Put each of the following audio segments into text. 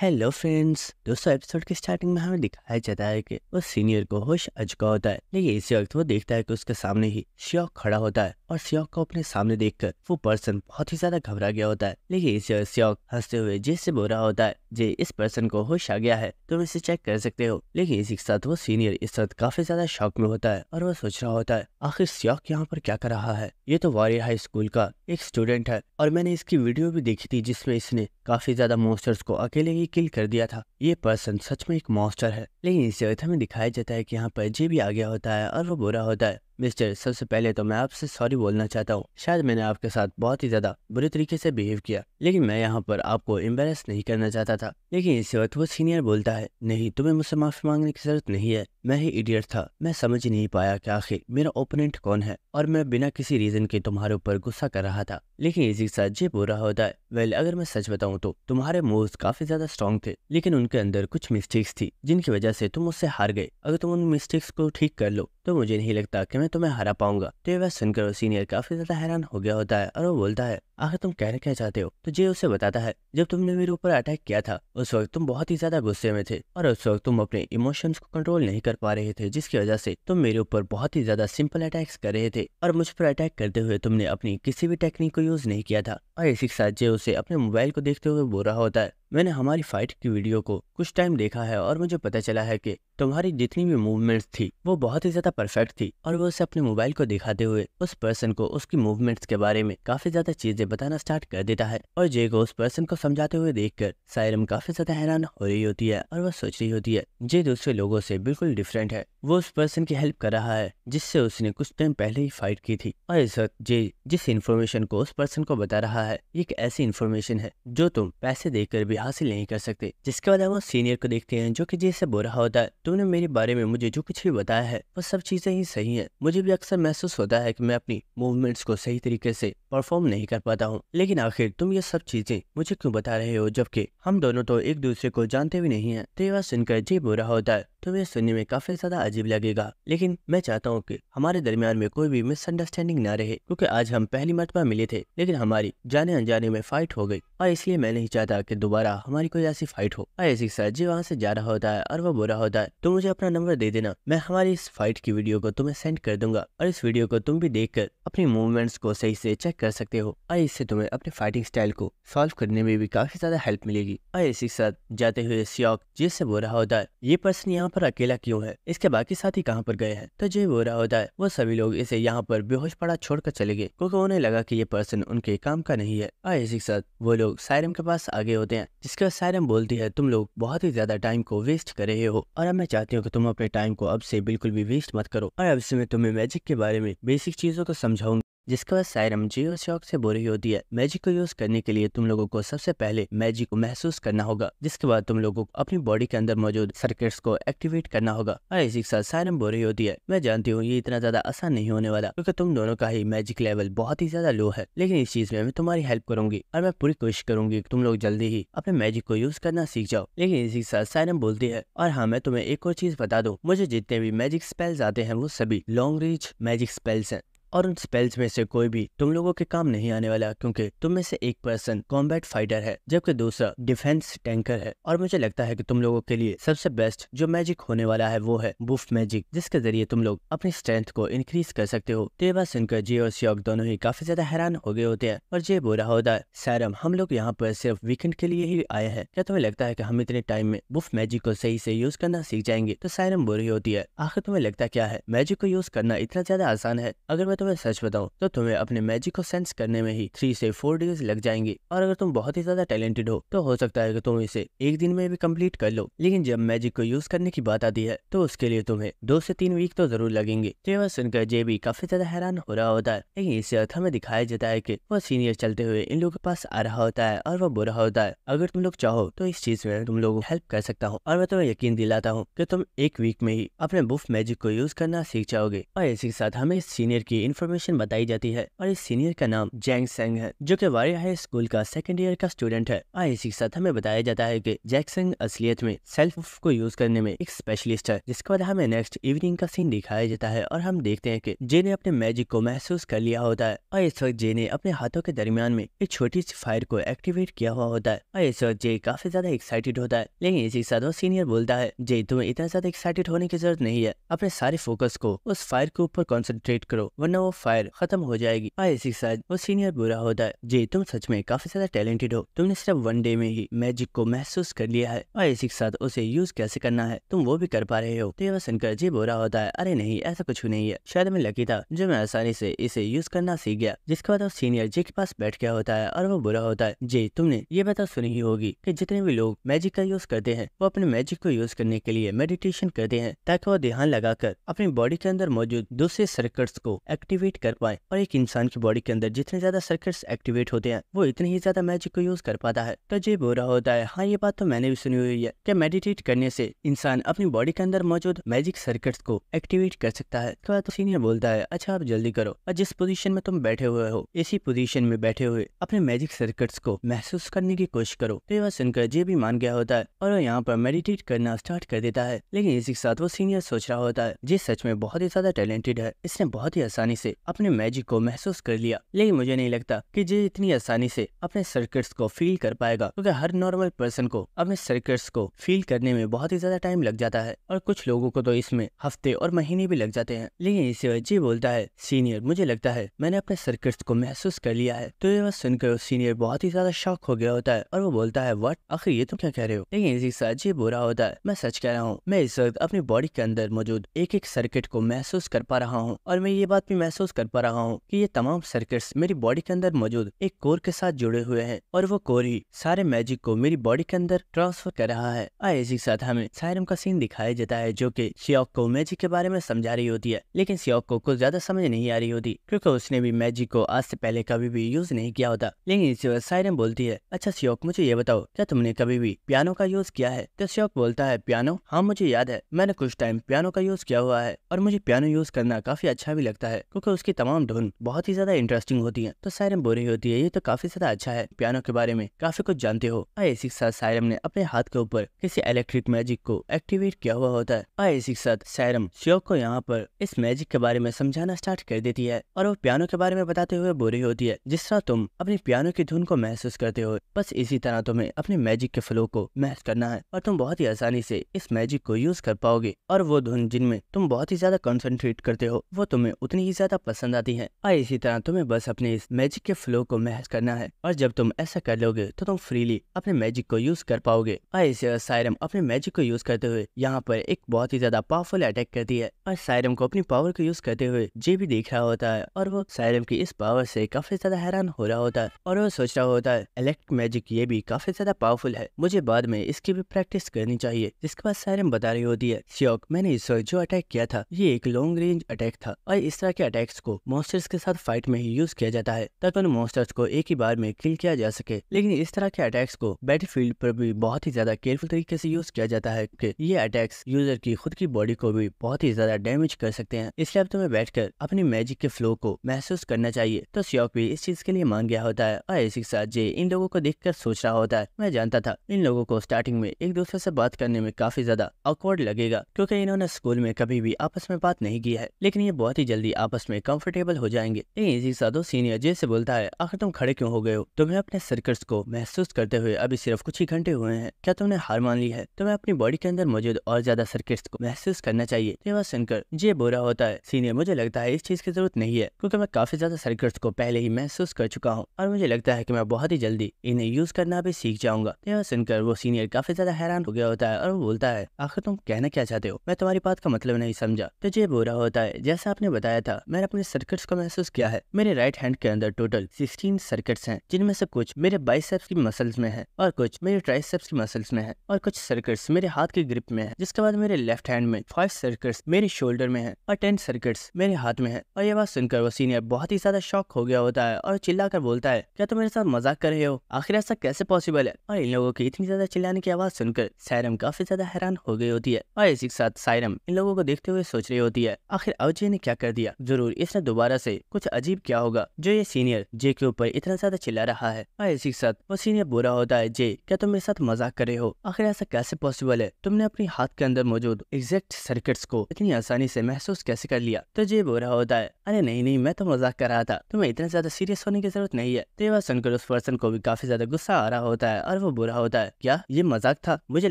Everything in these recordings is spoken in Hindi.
हेलो फ्रेंड्स दोस्तों एपिसोड के स्टार्टिंग में हमें दिखाया जाता है कि वो सीनियर को होश अजगा होता है लेकिन इसी वक्त वो देखता है कि उसके सामने ही श्योक खड़ा होता है और श्योक को अपने सामने देखकर वो पर्सन बहुत ही ज्यादा घबरा गया होता है लेकिन इसी वक्त श्योक हंसते हुए जैसे से बोल रहा होता है जे इस पर्सन को होश आ गया है तुम इसे चेक कर सकते हो लेकिन इसी के साथ वो सीनियर इस वक्त काफी ज्यादा शौक में होता है और वो सोच रहा होता है आखिर श्योक यहाँ पर क्या कर रहा है ये तो वॉरियर हाई स्कूल का एक स्टूडेंट है और मैंने इसकी वीडियो भी देखी थी जिसमे इसने काफी ज्यादा मोस्टर्स को अकेले ही किल कर दिया था ये पर्सन सच में एक मॉन्स्टर है लेकिन इस व्यवस्था में दिखाया जाता है कि यहाँ पर जे भी आ गया होता है और वो बुरा होता है मिस्टर सबसे पहले तो मैं आपसे सॉरी बोलना चाहता हूँ शायद मैंने आपके साथ बहुत ही ज्यादा बुरे तरीके से बिहेव किया लेकिन मैं यहाँ पर आपको इम्बेस नहीं करना चाहता था लेकिन इसी वक्त वो सीनियर बोलता है नहीं तुम्हें मुझसे माफी मांगने की जरूरत नहीं है मैं ही इडियट था मैं समझ नहीं पाया कि आखिर मेरा ओपोनेंट कौन है और मैं बिना किसी रीजन के तुम्हारे ऊपर गुस्सा कर रहा था लेकिन इसी के साथ ये बुरा होता है वेल अगर मैं सच बताऊँ तो तुम्हारे मूव काफी ज्यादा स्ट्रॉन्ग थे लेकिन उनके अंदर कुछ मिस्टेक्स थी जिनकी वजह से तुम उससे हार गए अगर तुम उन मिस्टेक्स को ठीक कर लो तो मुझे नहीं लगता की मैं तुम्हें तो हरा पाऊंगा तो वह सुनकर वो सीनियर काफी ज्यादा हैरान हो गया होता है और वो बोलता है आखिर तुम कहना क्या चाहते हो तो जे उसे बताता है जब तुमने मेरे ऊपर अटैक किया था उस वक्त तुम बहुत ही ज्यादा गुस्से में थे और उस वक्त तुम अपने इमोशंस को कंट्रोल नहीं कर पा रहे थे जिसकी वजह से तुम मेरे ऊपर बहुत ही ज्यादा सिंपल अटैक्स कर रहे थे और मुझ पर अटैक करते हुए तुमने अपनी किसी भी टेक्निक को यूज नहीं किया था और इसी के साथ जे उसे अपने मोबाइल को देखते हुए बोल रहा होता है मैंने हमारी फाइट की वीडियो को कुछ टाइम देखा है और मुझे पता चला है कि तुम्हारी जितनी भी मूवमेंट्स थी वो बहुत ही ज्यादा परफेक्ट थी और वो उसे अपने मोबाइल को दिखाते हुए उस पर्सन को उसकी मूवमेंट्स के बारे में काफी ज्यादा चीजें बताना स्टार्ट कर देता है और जे को उस पर्सन को समझाते हुए देखकर सायरम काफी ज्यादा हैरान हो रही होती है और वह सोच रही होती है जे दूसरे लोगों से बिल्कुल डिफरेंट है वो उस पर्सन की हेल्प कर रहा है जिससे उसने कुछ टाइम पहले ही फाइट की थी और इस वक्त जे जिस इन्फॉर्मेशन को उस पर्सन को बता रहा है एक ऐसी इन्फॉर्मेशन है जो तुम पैसे देकर भी हासिल नहीं कर सकते जिसके बाद वो सीनियर को देखते हैं जो की जे से बोल रहा होता है तुमने मेरे बारे में मुझे जो कुछ भी बताया है वो सब चीजें ही सही है मुझे भी अक्सर महसूस होता है की मैं अपनी मूवमेंट्स को सही तरीके से परफॉर्म नहीं कर पाता चाहता हूँ लेकिन आखिर तुम ये सब चीजें मुझे क्यों बता रहे हो जबकि हम दोनों तो एक दूसरे को जानते भी नहीं है तेवा सुनकर जी बुरा होता है तुम्हें सुनने में काफी ज्यादा अजीब लगेगा लेकिन मैं चाहता हूँ कि हमारे दरमियान में कोई भी मिसअंडरस्टैंडिंग ना रहे क्योंकि आज हम पहली मरतबा मिले थे लेकिन हमारी जाने अनजाने में फाइट हो गई और इसलिए मैं नहीं चाहता कि दोबारा हमारी कोई ऐसी फाइट हो और ऐसी जी वहाँ से जा रहा होता है और वो बुरा होता है तो मुझे अपना नंबर दे देना मैं हमारी इस फाइट की वीडियो को तुम्हें सेंड कर दूंगा और इस वीडियो को तुम भी देख कर अपनी मूवमेंट्स को सही से चेक कर सकते हो और इससे तुम्हें अपने फाइटिंग स्टाइल को सॉल्व करने में भी काफी ज्यादा हेल्प मिलेगी और इसी साथ जाते हुए सियाक जिससे बुरा होता है ये पर्सन यहाँ पर अकेला क्यों है इसके बाकी साथी कहाँ पर गए हैं तो जय बोरा होता है वो सभी लोग इसे यहाँ पर बेहोश पड़ा छोड़कर चले गए क्योंकि उन्हें लगा की ये पर्सन उनके काम का नहीं है और इसी साथ वो लोग सायरम के पास आगे होते हैं जिसके बाद सायरम बोलती है तुम लोग बहुत ही ज्यादा टाइम को वेस्ट कर रहे हो और अब मैं चाहती हूँ की तुम अपने टाइम को अब से बिल्कुल भी वेस्ट मत करो और अब से मैं तुम्हें मैजिक के बारे में बेसिक चीजों को समझाऊंगा जिसके बाद साइरम जियो शॉक से बोरी होती है मैजिक को यूज करने के लिए तुम लोगों को सबसे पहले मैजिक को महसूस करना होगा जिसके बाद तुम लोगों को अपनी बॉडी के अंदर मौजूद सर्किट्स को एक्टिवेट करना होगा और हाँ, इसी के साथ साइरम बोरी होती है मैं जानती हूँ ये इतना ज्यादा आसान नहीं होने वाला क्योंकि तुम दोनों का ही मैजिक लेवल बहुत ही ज्यादा लो है लेकिन इस चीज में मैं तुम्हारी हेल्प करूंगी और मैं पूरी कोशिश करूंगी तुम लोग जल्दी ही अपने मैजिक को यूज करना सीख जाओ लेकिन इसी के साथ साइरम बोलती है और हाँ मैं तुम्हें एक और चीज बता दू मुझे जितने भी मैजिक स्पेल्स आते हैं वो सभी लॉन्ग रीच मैजिक स्पेल्स है और उन स्पेल्स में से कोई भी तुम लोगों के काम नहीं आने वाला क्योंकि तुम में से एक पर्सन कॉम्बैट फाइटर है जबकि दूसरा डिफेंस टैंकर है और मुझे लगता है कि तुम लोगों के लिए सबसे बेस्ट जो मैजिक होने वाला है वो है बुफ मैजिक जिसके जरिए तुम लोग अपनी स्ट्रेंथ को इंक्रीज कर सकते हो तो बात सुनकर जे और श्योक दोनों ही काफी ज्यादा हैरान हो गए होते हैं और जे बोरा होता है सैरम हम लोग यहाँ पर सिर्फ वीकेंड के लिए ही आए हैं क्या तुम्हें लगता है की हम इतने टाइम में बुफ मैजिक को सही से यूज करना सीख जाएंगे तो सैरम बोरी होती है आखिर तुम्हें लगता क्या है मैजिक को यूज करना इतना ज्यादा आसान है अगर तुम्हें सच बताऊं तो तुम्हें अपने मैजिक को सेंस करने में ही थ्री से फोर डेज लग जाएंगे और अगर तुम बहुत ही ज्यादा टैलेंटेड हो तो हो सकता है कि तुम इसे एक दिन में भी कम्प्लीट कर लो लेकिन जब मैजिक को यूज करने की बात आती है तो उसके लिए तुम्हें दो से तीन वीक तो जरूर लगेंगे तो यह सुनकर भी काफी ज्यादा हैरान हो रहा होता है लेकिन इसे अर्थ में दिखाया जाता है की वह सीनियर चलते हुए इन लोगों के पास आ रहा होता है और वह बुरा होता है अगर तुम लोग चाहो तो इस चीज में तुम लोग हेल्प कर सकता हूँ और मैं तुम्हें यकीन दिलाता हूँ की तुम एक वीक में ही अपने बुफ मैजिक को यूज करना सीख जाओगे और इसी के साथ हमें सीनियर की इन्फॉर्मेशन बताई जाती है और इस सीनियर का नाम जैंग सेंग है जो की वारी हाई स्कूल का सेकेंड ईयर का स्टूडेंट है और इसी के साथ हमें बताया जाता है की जैक सेंग असलियत में सेल्फ को यूज करने में एक स्पेशलिस्ट है जिसके बाद हमें नेक्स्ट इवनिंग का सीन दिखाया जाता है और हम देखते हैं की जे ने अपने मैजिक को महसूस कर लिया होता है और इस वक्त जे ने अपने हाथों के दरमियान में एक छोटी सी फायर को एक्टिवेट किया हुआ होता है और इस वक्त जे काफी ज्यादा एक्साइटेड होता है लेकिन इसी के साथ वो सीनियर बोलता है जे तुम्हें इतना ज्यादा एक्साइटेड होने की जरूरत नहीं है अपने सारे फोकस को उस फायर के ऊपर कॉन्सेंट्रेट करो वरना वो फायर खत्म हो जाएगी और इसी के साथ वो सीनियर बुरा होता है जी तुम सच में काफी ज्यादा टैलेंटेड हो तुमने सिर्फ वन डे में ही मैजिक को महसूस कर लिया है और इसी के साथ उसे यूज कैसे करना है तुम वो भी कर पा रहे हो तो सुनकर जी बुरा होता है अरे नहीं ऐसा कुछ नहीं है शायद मैं लकी था जो मैं आसानी से इसे यूज करना सीख गया जिसके बाद वो सीनियर जी के पास बैठ गया होता है और वो बुरा होता है जी तुमने ये बात सुनी ही होगी की जितने भी लोग मैजिक का यूज करते हैं वो अपने मैजिक को यूज करने के लिए मेडिटेशन करते हैं ताकि वो ध्यान लगाकर अपनी बॉडी के अंदर मौजूद दूसरे सर्कट्स को एक्ट एक्टिवेट कर पाए और एक इंसान की बॉडी के अंदर जितने ज्यादा सर्किट्स एक्टिवेट होते हैं वो इतने ही ज्यादा मैजिक को यूज कर पाता है तो ये रहा होता है हाँ ये बात तो मैंने भी सुनी हुई है क्या मेडिटेट करने से इंसान अपनी बॉडी के अंदर मौजूद मैजिक सर्किट को एक्टिवेट कर सकता है तो, तो सीनियर बोलता है अच्छा आप जल्दी करो और जिस पोजिशन में तुम बैठे हुए हो इसी पोजिशन में बैठे हुए अपने मैजिक सर्किट्स को महसूस करने की कोशिश करो तो यह सुनकर जे भी मान गया होता है और यहाँ पर मेडिटेट करना स्टार्ट कर देता है लेकिन इसी के साथ वो सीनियर सोच रहा होता है जे सच में बहुत ही ज्यादा टैलेंटेड है इसने बहुत ही आसानी से अपने मैजिक को महसूस कर लिया लेकिन मुझे नहीं लगता कि जे इतनी आसानी से अपने सर्किट्स को फील कर पाएगा क्योंकि हर नॉर्मल पर्सन को अपने सर्किट्स को फील करने में बहुत ही ज्यादा टाइम लग जाता है और कुछ लोगों को तो इसमें हफ्ते और महीने भी लग जाते हैं लेकिन इसी जे बोलता है सीनियर मुझे लगता है मैंने अपने सर्किट्स को महसूस कर लिया है तो ये बात सुनकर सीनियर बहुत ही ज्यादा शौक हो गया होता है और वो बोलता है वट आखिर ये तुम क्या कह रहे हो लेकिन इसी साथ जी बुरा होता है मैं सच कह रहा हूँ मैं इस वक्त अपनी बॉडी के अंदर मौजूद एक एक सर्किट को महसूस कर पा रहा हूँ और मैं ये बात भी महसूस कर पा रहा हूँ कि ये तमाम सर्किट्स मेरी बॉडी के अंदर मौजूद एक कोर के साथ जुड़े हुए हैं और वो कोर ही सारे मैजिक को मेरी बॉडी के अंदर ट्रांसफर कर रहा है और इसी के साथ हमें सायरम का सीन दिखाया जाता है जो की शियोक को मैजिक के बारे में समझा रही होती है लेकिन शियोक को कुछ ज्यादा समझ नहीं आ रही होती क्यूँकी उसने भी मैजिक को आज से पहले कभी भी यूज नहीं किया होता लेकिन इसी वक्त सायरम बोलती है अच्छा शियोक मुझे ये बताओ क्या तुमने कभी भी पियानो का यूज किया है तो शियोक बोलता है पियानो हाँ मुझे याद है मैंने कुछ टाइम पियानो का यूज किया हुआ है और मुझे पियानो यूज करना काफी अच्छा भी लगता है क्योंकि उसकी तमाम धुन बहुत ही ज्यादा इंटरेस्टिंग होती है तो सायरम बोरी होती है ये तो काफी ज्यादा अच्छा है पियानो के बारे में काफी कुछ जानते हो आई के साथ सायरम ने अपने हाथ के ऊपर किसी इलेक्ट्रिक मैजिक को एक्टिवेट किया हुआ होता है आई साथ सायरम श्योक को यहाँ पर इस मैजिक के बारे में समझाना स्टार्ट कर देती है और वो पियानो के बारे में बताते हुए बोरी होती है जिस तरह तुम अपने पियानो की धुन को महसूस करते हो बस इसी तरह तुम्हें अपने मैजिक के फ्लो को महसूस करना है और तुम बहुत ही आसानी से इस मैजिक को यूज कर पाओगे और वो धुन जिनमें तुम बहुत ही ज्यादा कंसंट्रेट करते हो वो तुम्हें उतनी ही ज्यादा पसंद आती है और इसी तरह तुम्हें बस अपने इस मैजिक के फ्लो को महज करना है और जब तुम ऐसा कर लोगे तो तुम फ्रीली अपने मैजिक को यूज कर पाओगे और इसे सायरम अपने मैजिक को यूज करते हुए यहाँ पर एक बहुत ही ज्यादा पावरफुल अटैक करती है और सायरम को अपनी पावर को यूज करते हुए जे भी देख रहा होता है और वो सायरम की इस पावर से काफी ज्यादा हैरान हो रहा होता है और वो सोच रहा होता है इलेक्ट्रिक मैजिक ये भी काफी ज्यादा पावरफुल है मुझे बाद में इसकी भी प्रैक्टिस करनी चाहिए जिसके बाद सायरम बता रही होती है श्योक मैंने इस वक्त जो अटैक किया था ये एक लॉन्ग रेंज अटैक था और इस तरह के अटैक्स को मॉन्स्टर्स के साथ फाइट में ही यूज किया जाता है ताकि उन मॉन्स्टर्स को एक ही बार में किल किया जा सके लेकिन इस तरह के अटैक्स को बैटलफील्ड पर भी बहुत ही ज्यादा केयरफुल तरीके से यूज किया जाता है कि ये अटैक्स यूजर की खुद की बॉडी को भी बहुत ही ज्यादा डैमेज कर सकते हैं इसलिए अब तुम्हें कर अपनी मैजिक के फ्लो को महसूस करना चाहिए तो सियोक भी इस चीज के लिए मान गया होता है और इसी के साथ जे इन लोगों को कर सोच रहा होता है मैं जानता था इन लोगों को स्टार्टिंग में एक दूसरे से बात करने में काफी ज्यादा अकवर्ड लगेगा क्योंकि इन्होंने स्कूल में कभी भी आपस में बात नहीं की है लेकिन ये बहुत ही जल्दी आपस आपस में कंफर्टेबल हो जाएंगे इसी साधो सीनियर जे से बोलता है आखिर तुम खड़े क्यों हो गए हो तुम्हें अपने सर्कल्स को महसूस करते हुए अभी सिर्फ कुछ ही घंटे हुए हैं क्या तुमने हार मान ली है तुम्हें अपनी बॉडी के अंदर मौजूद और ज्यादा सर्किट्स को महसूस करना चाहिए ये बात सुनकर जे बुरा होता है सीनियर मुझे लगता है इस चीज की जरूरत नहीं है क्योंकि मैं काफी ज्यादा सर्किट्स को पहले ही महसूस कर चुका हूँ और मुझे लगता है की मैं बहुत ही जल्दी इन्हें यूज करना भी सीख जाऊंगा बात सुनकर वो सीनियर काफी ज्यादा हैरान हो गया होता है और वो बोलता है आखिर तुम कहना क्या चाहते हो मैं तुम्हारी बात का मतलब नहीं समझा तो जे बुरा होता है जैसा आपने बताया था मैंने अपने सर्किट्स को महसूस किया है मेरे राइट हैंड के अंदर टोटल सिक्सटीन सर्किट्स हैं जिनमें से कुछ मेरे बाइसेप्स की मसल्स में है और कुछ मेरे ट्राइसेप्स की मसल्स में है और कुछ सर्किट्स मेरे हाथ के ग्रिप में है जिसके बाद मेरे लेफ्ट हैंड में फाइव सर्किट्स मेरे शोल्डर में है और टेन सर्किट्स मेरे हाथ में है और ये बात सुनकर वो सीनियर बहुत ही ज्यादा शॉक हो गया होता है और चिल्ला कर बोलता है क्या तुम मेरे साथ मजाक कर रहे हो आखिर ऐसा कैसे पॉसिबल है और इन लोगों की इतनी ज्यादा चिल्लाने की आवाज सुनकर सैरम काफी ज्यादा हैरान हो गई होती है और इसी के साथ सायरम इन लोगों को देखते हुए सोच रही होती है आखिर अवजय ने क्या कर दिया जो जरूर इसने दोबारा से कुछ अजीब क्या होगा जो ये सीनियर जे के ऊपर इतना ज्यादा चिल्ला रहा है ऐसी इसी साथ वो सीनियर बुरा होता है जे क्या तुम मेरे साथ मजाक कर रहे हो आखिर ऐसा कैसे पॉसिबल है तुमने अपने हाथ के अंदर मौजूद एग्जैक्ट सर्किट्स को इतनी आसानी से महसूस कैसे कर लिया तो जे बुरा होता है अरे नहीं नहीं मैं तो मजाक कर रहा था तुम्हें इतना ज्यादा सीरियस होने की जरूरत नहीं है तो सुनकर उस पर्सन को भी काफी ज्यादा गुस्सा आ रहा होता है और वो बुरा होता है क्या ये मजाक था मुझे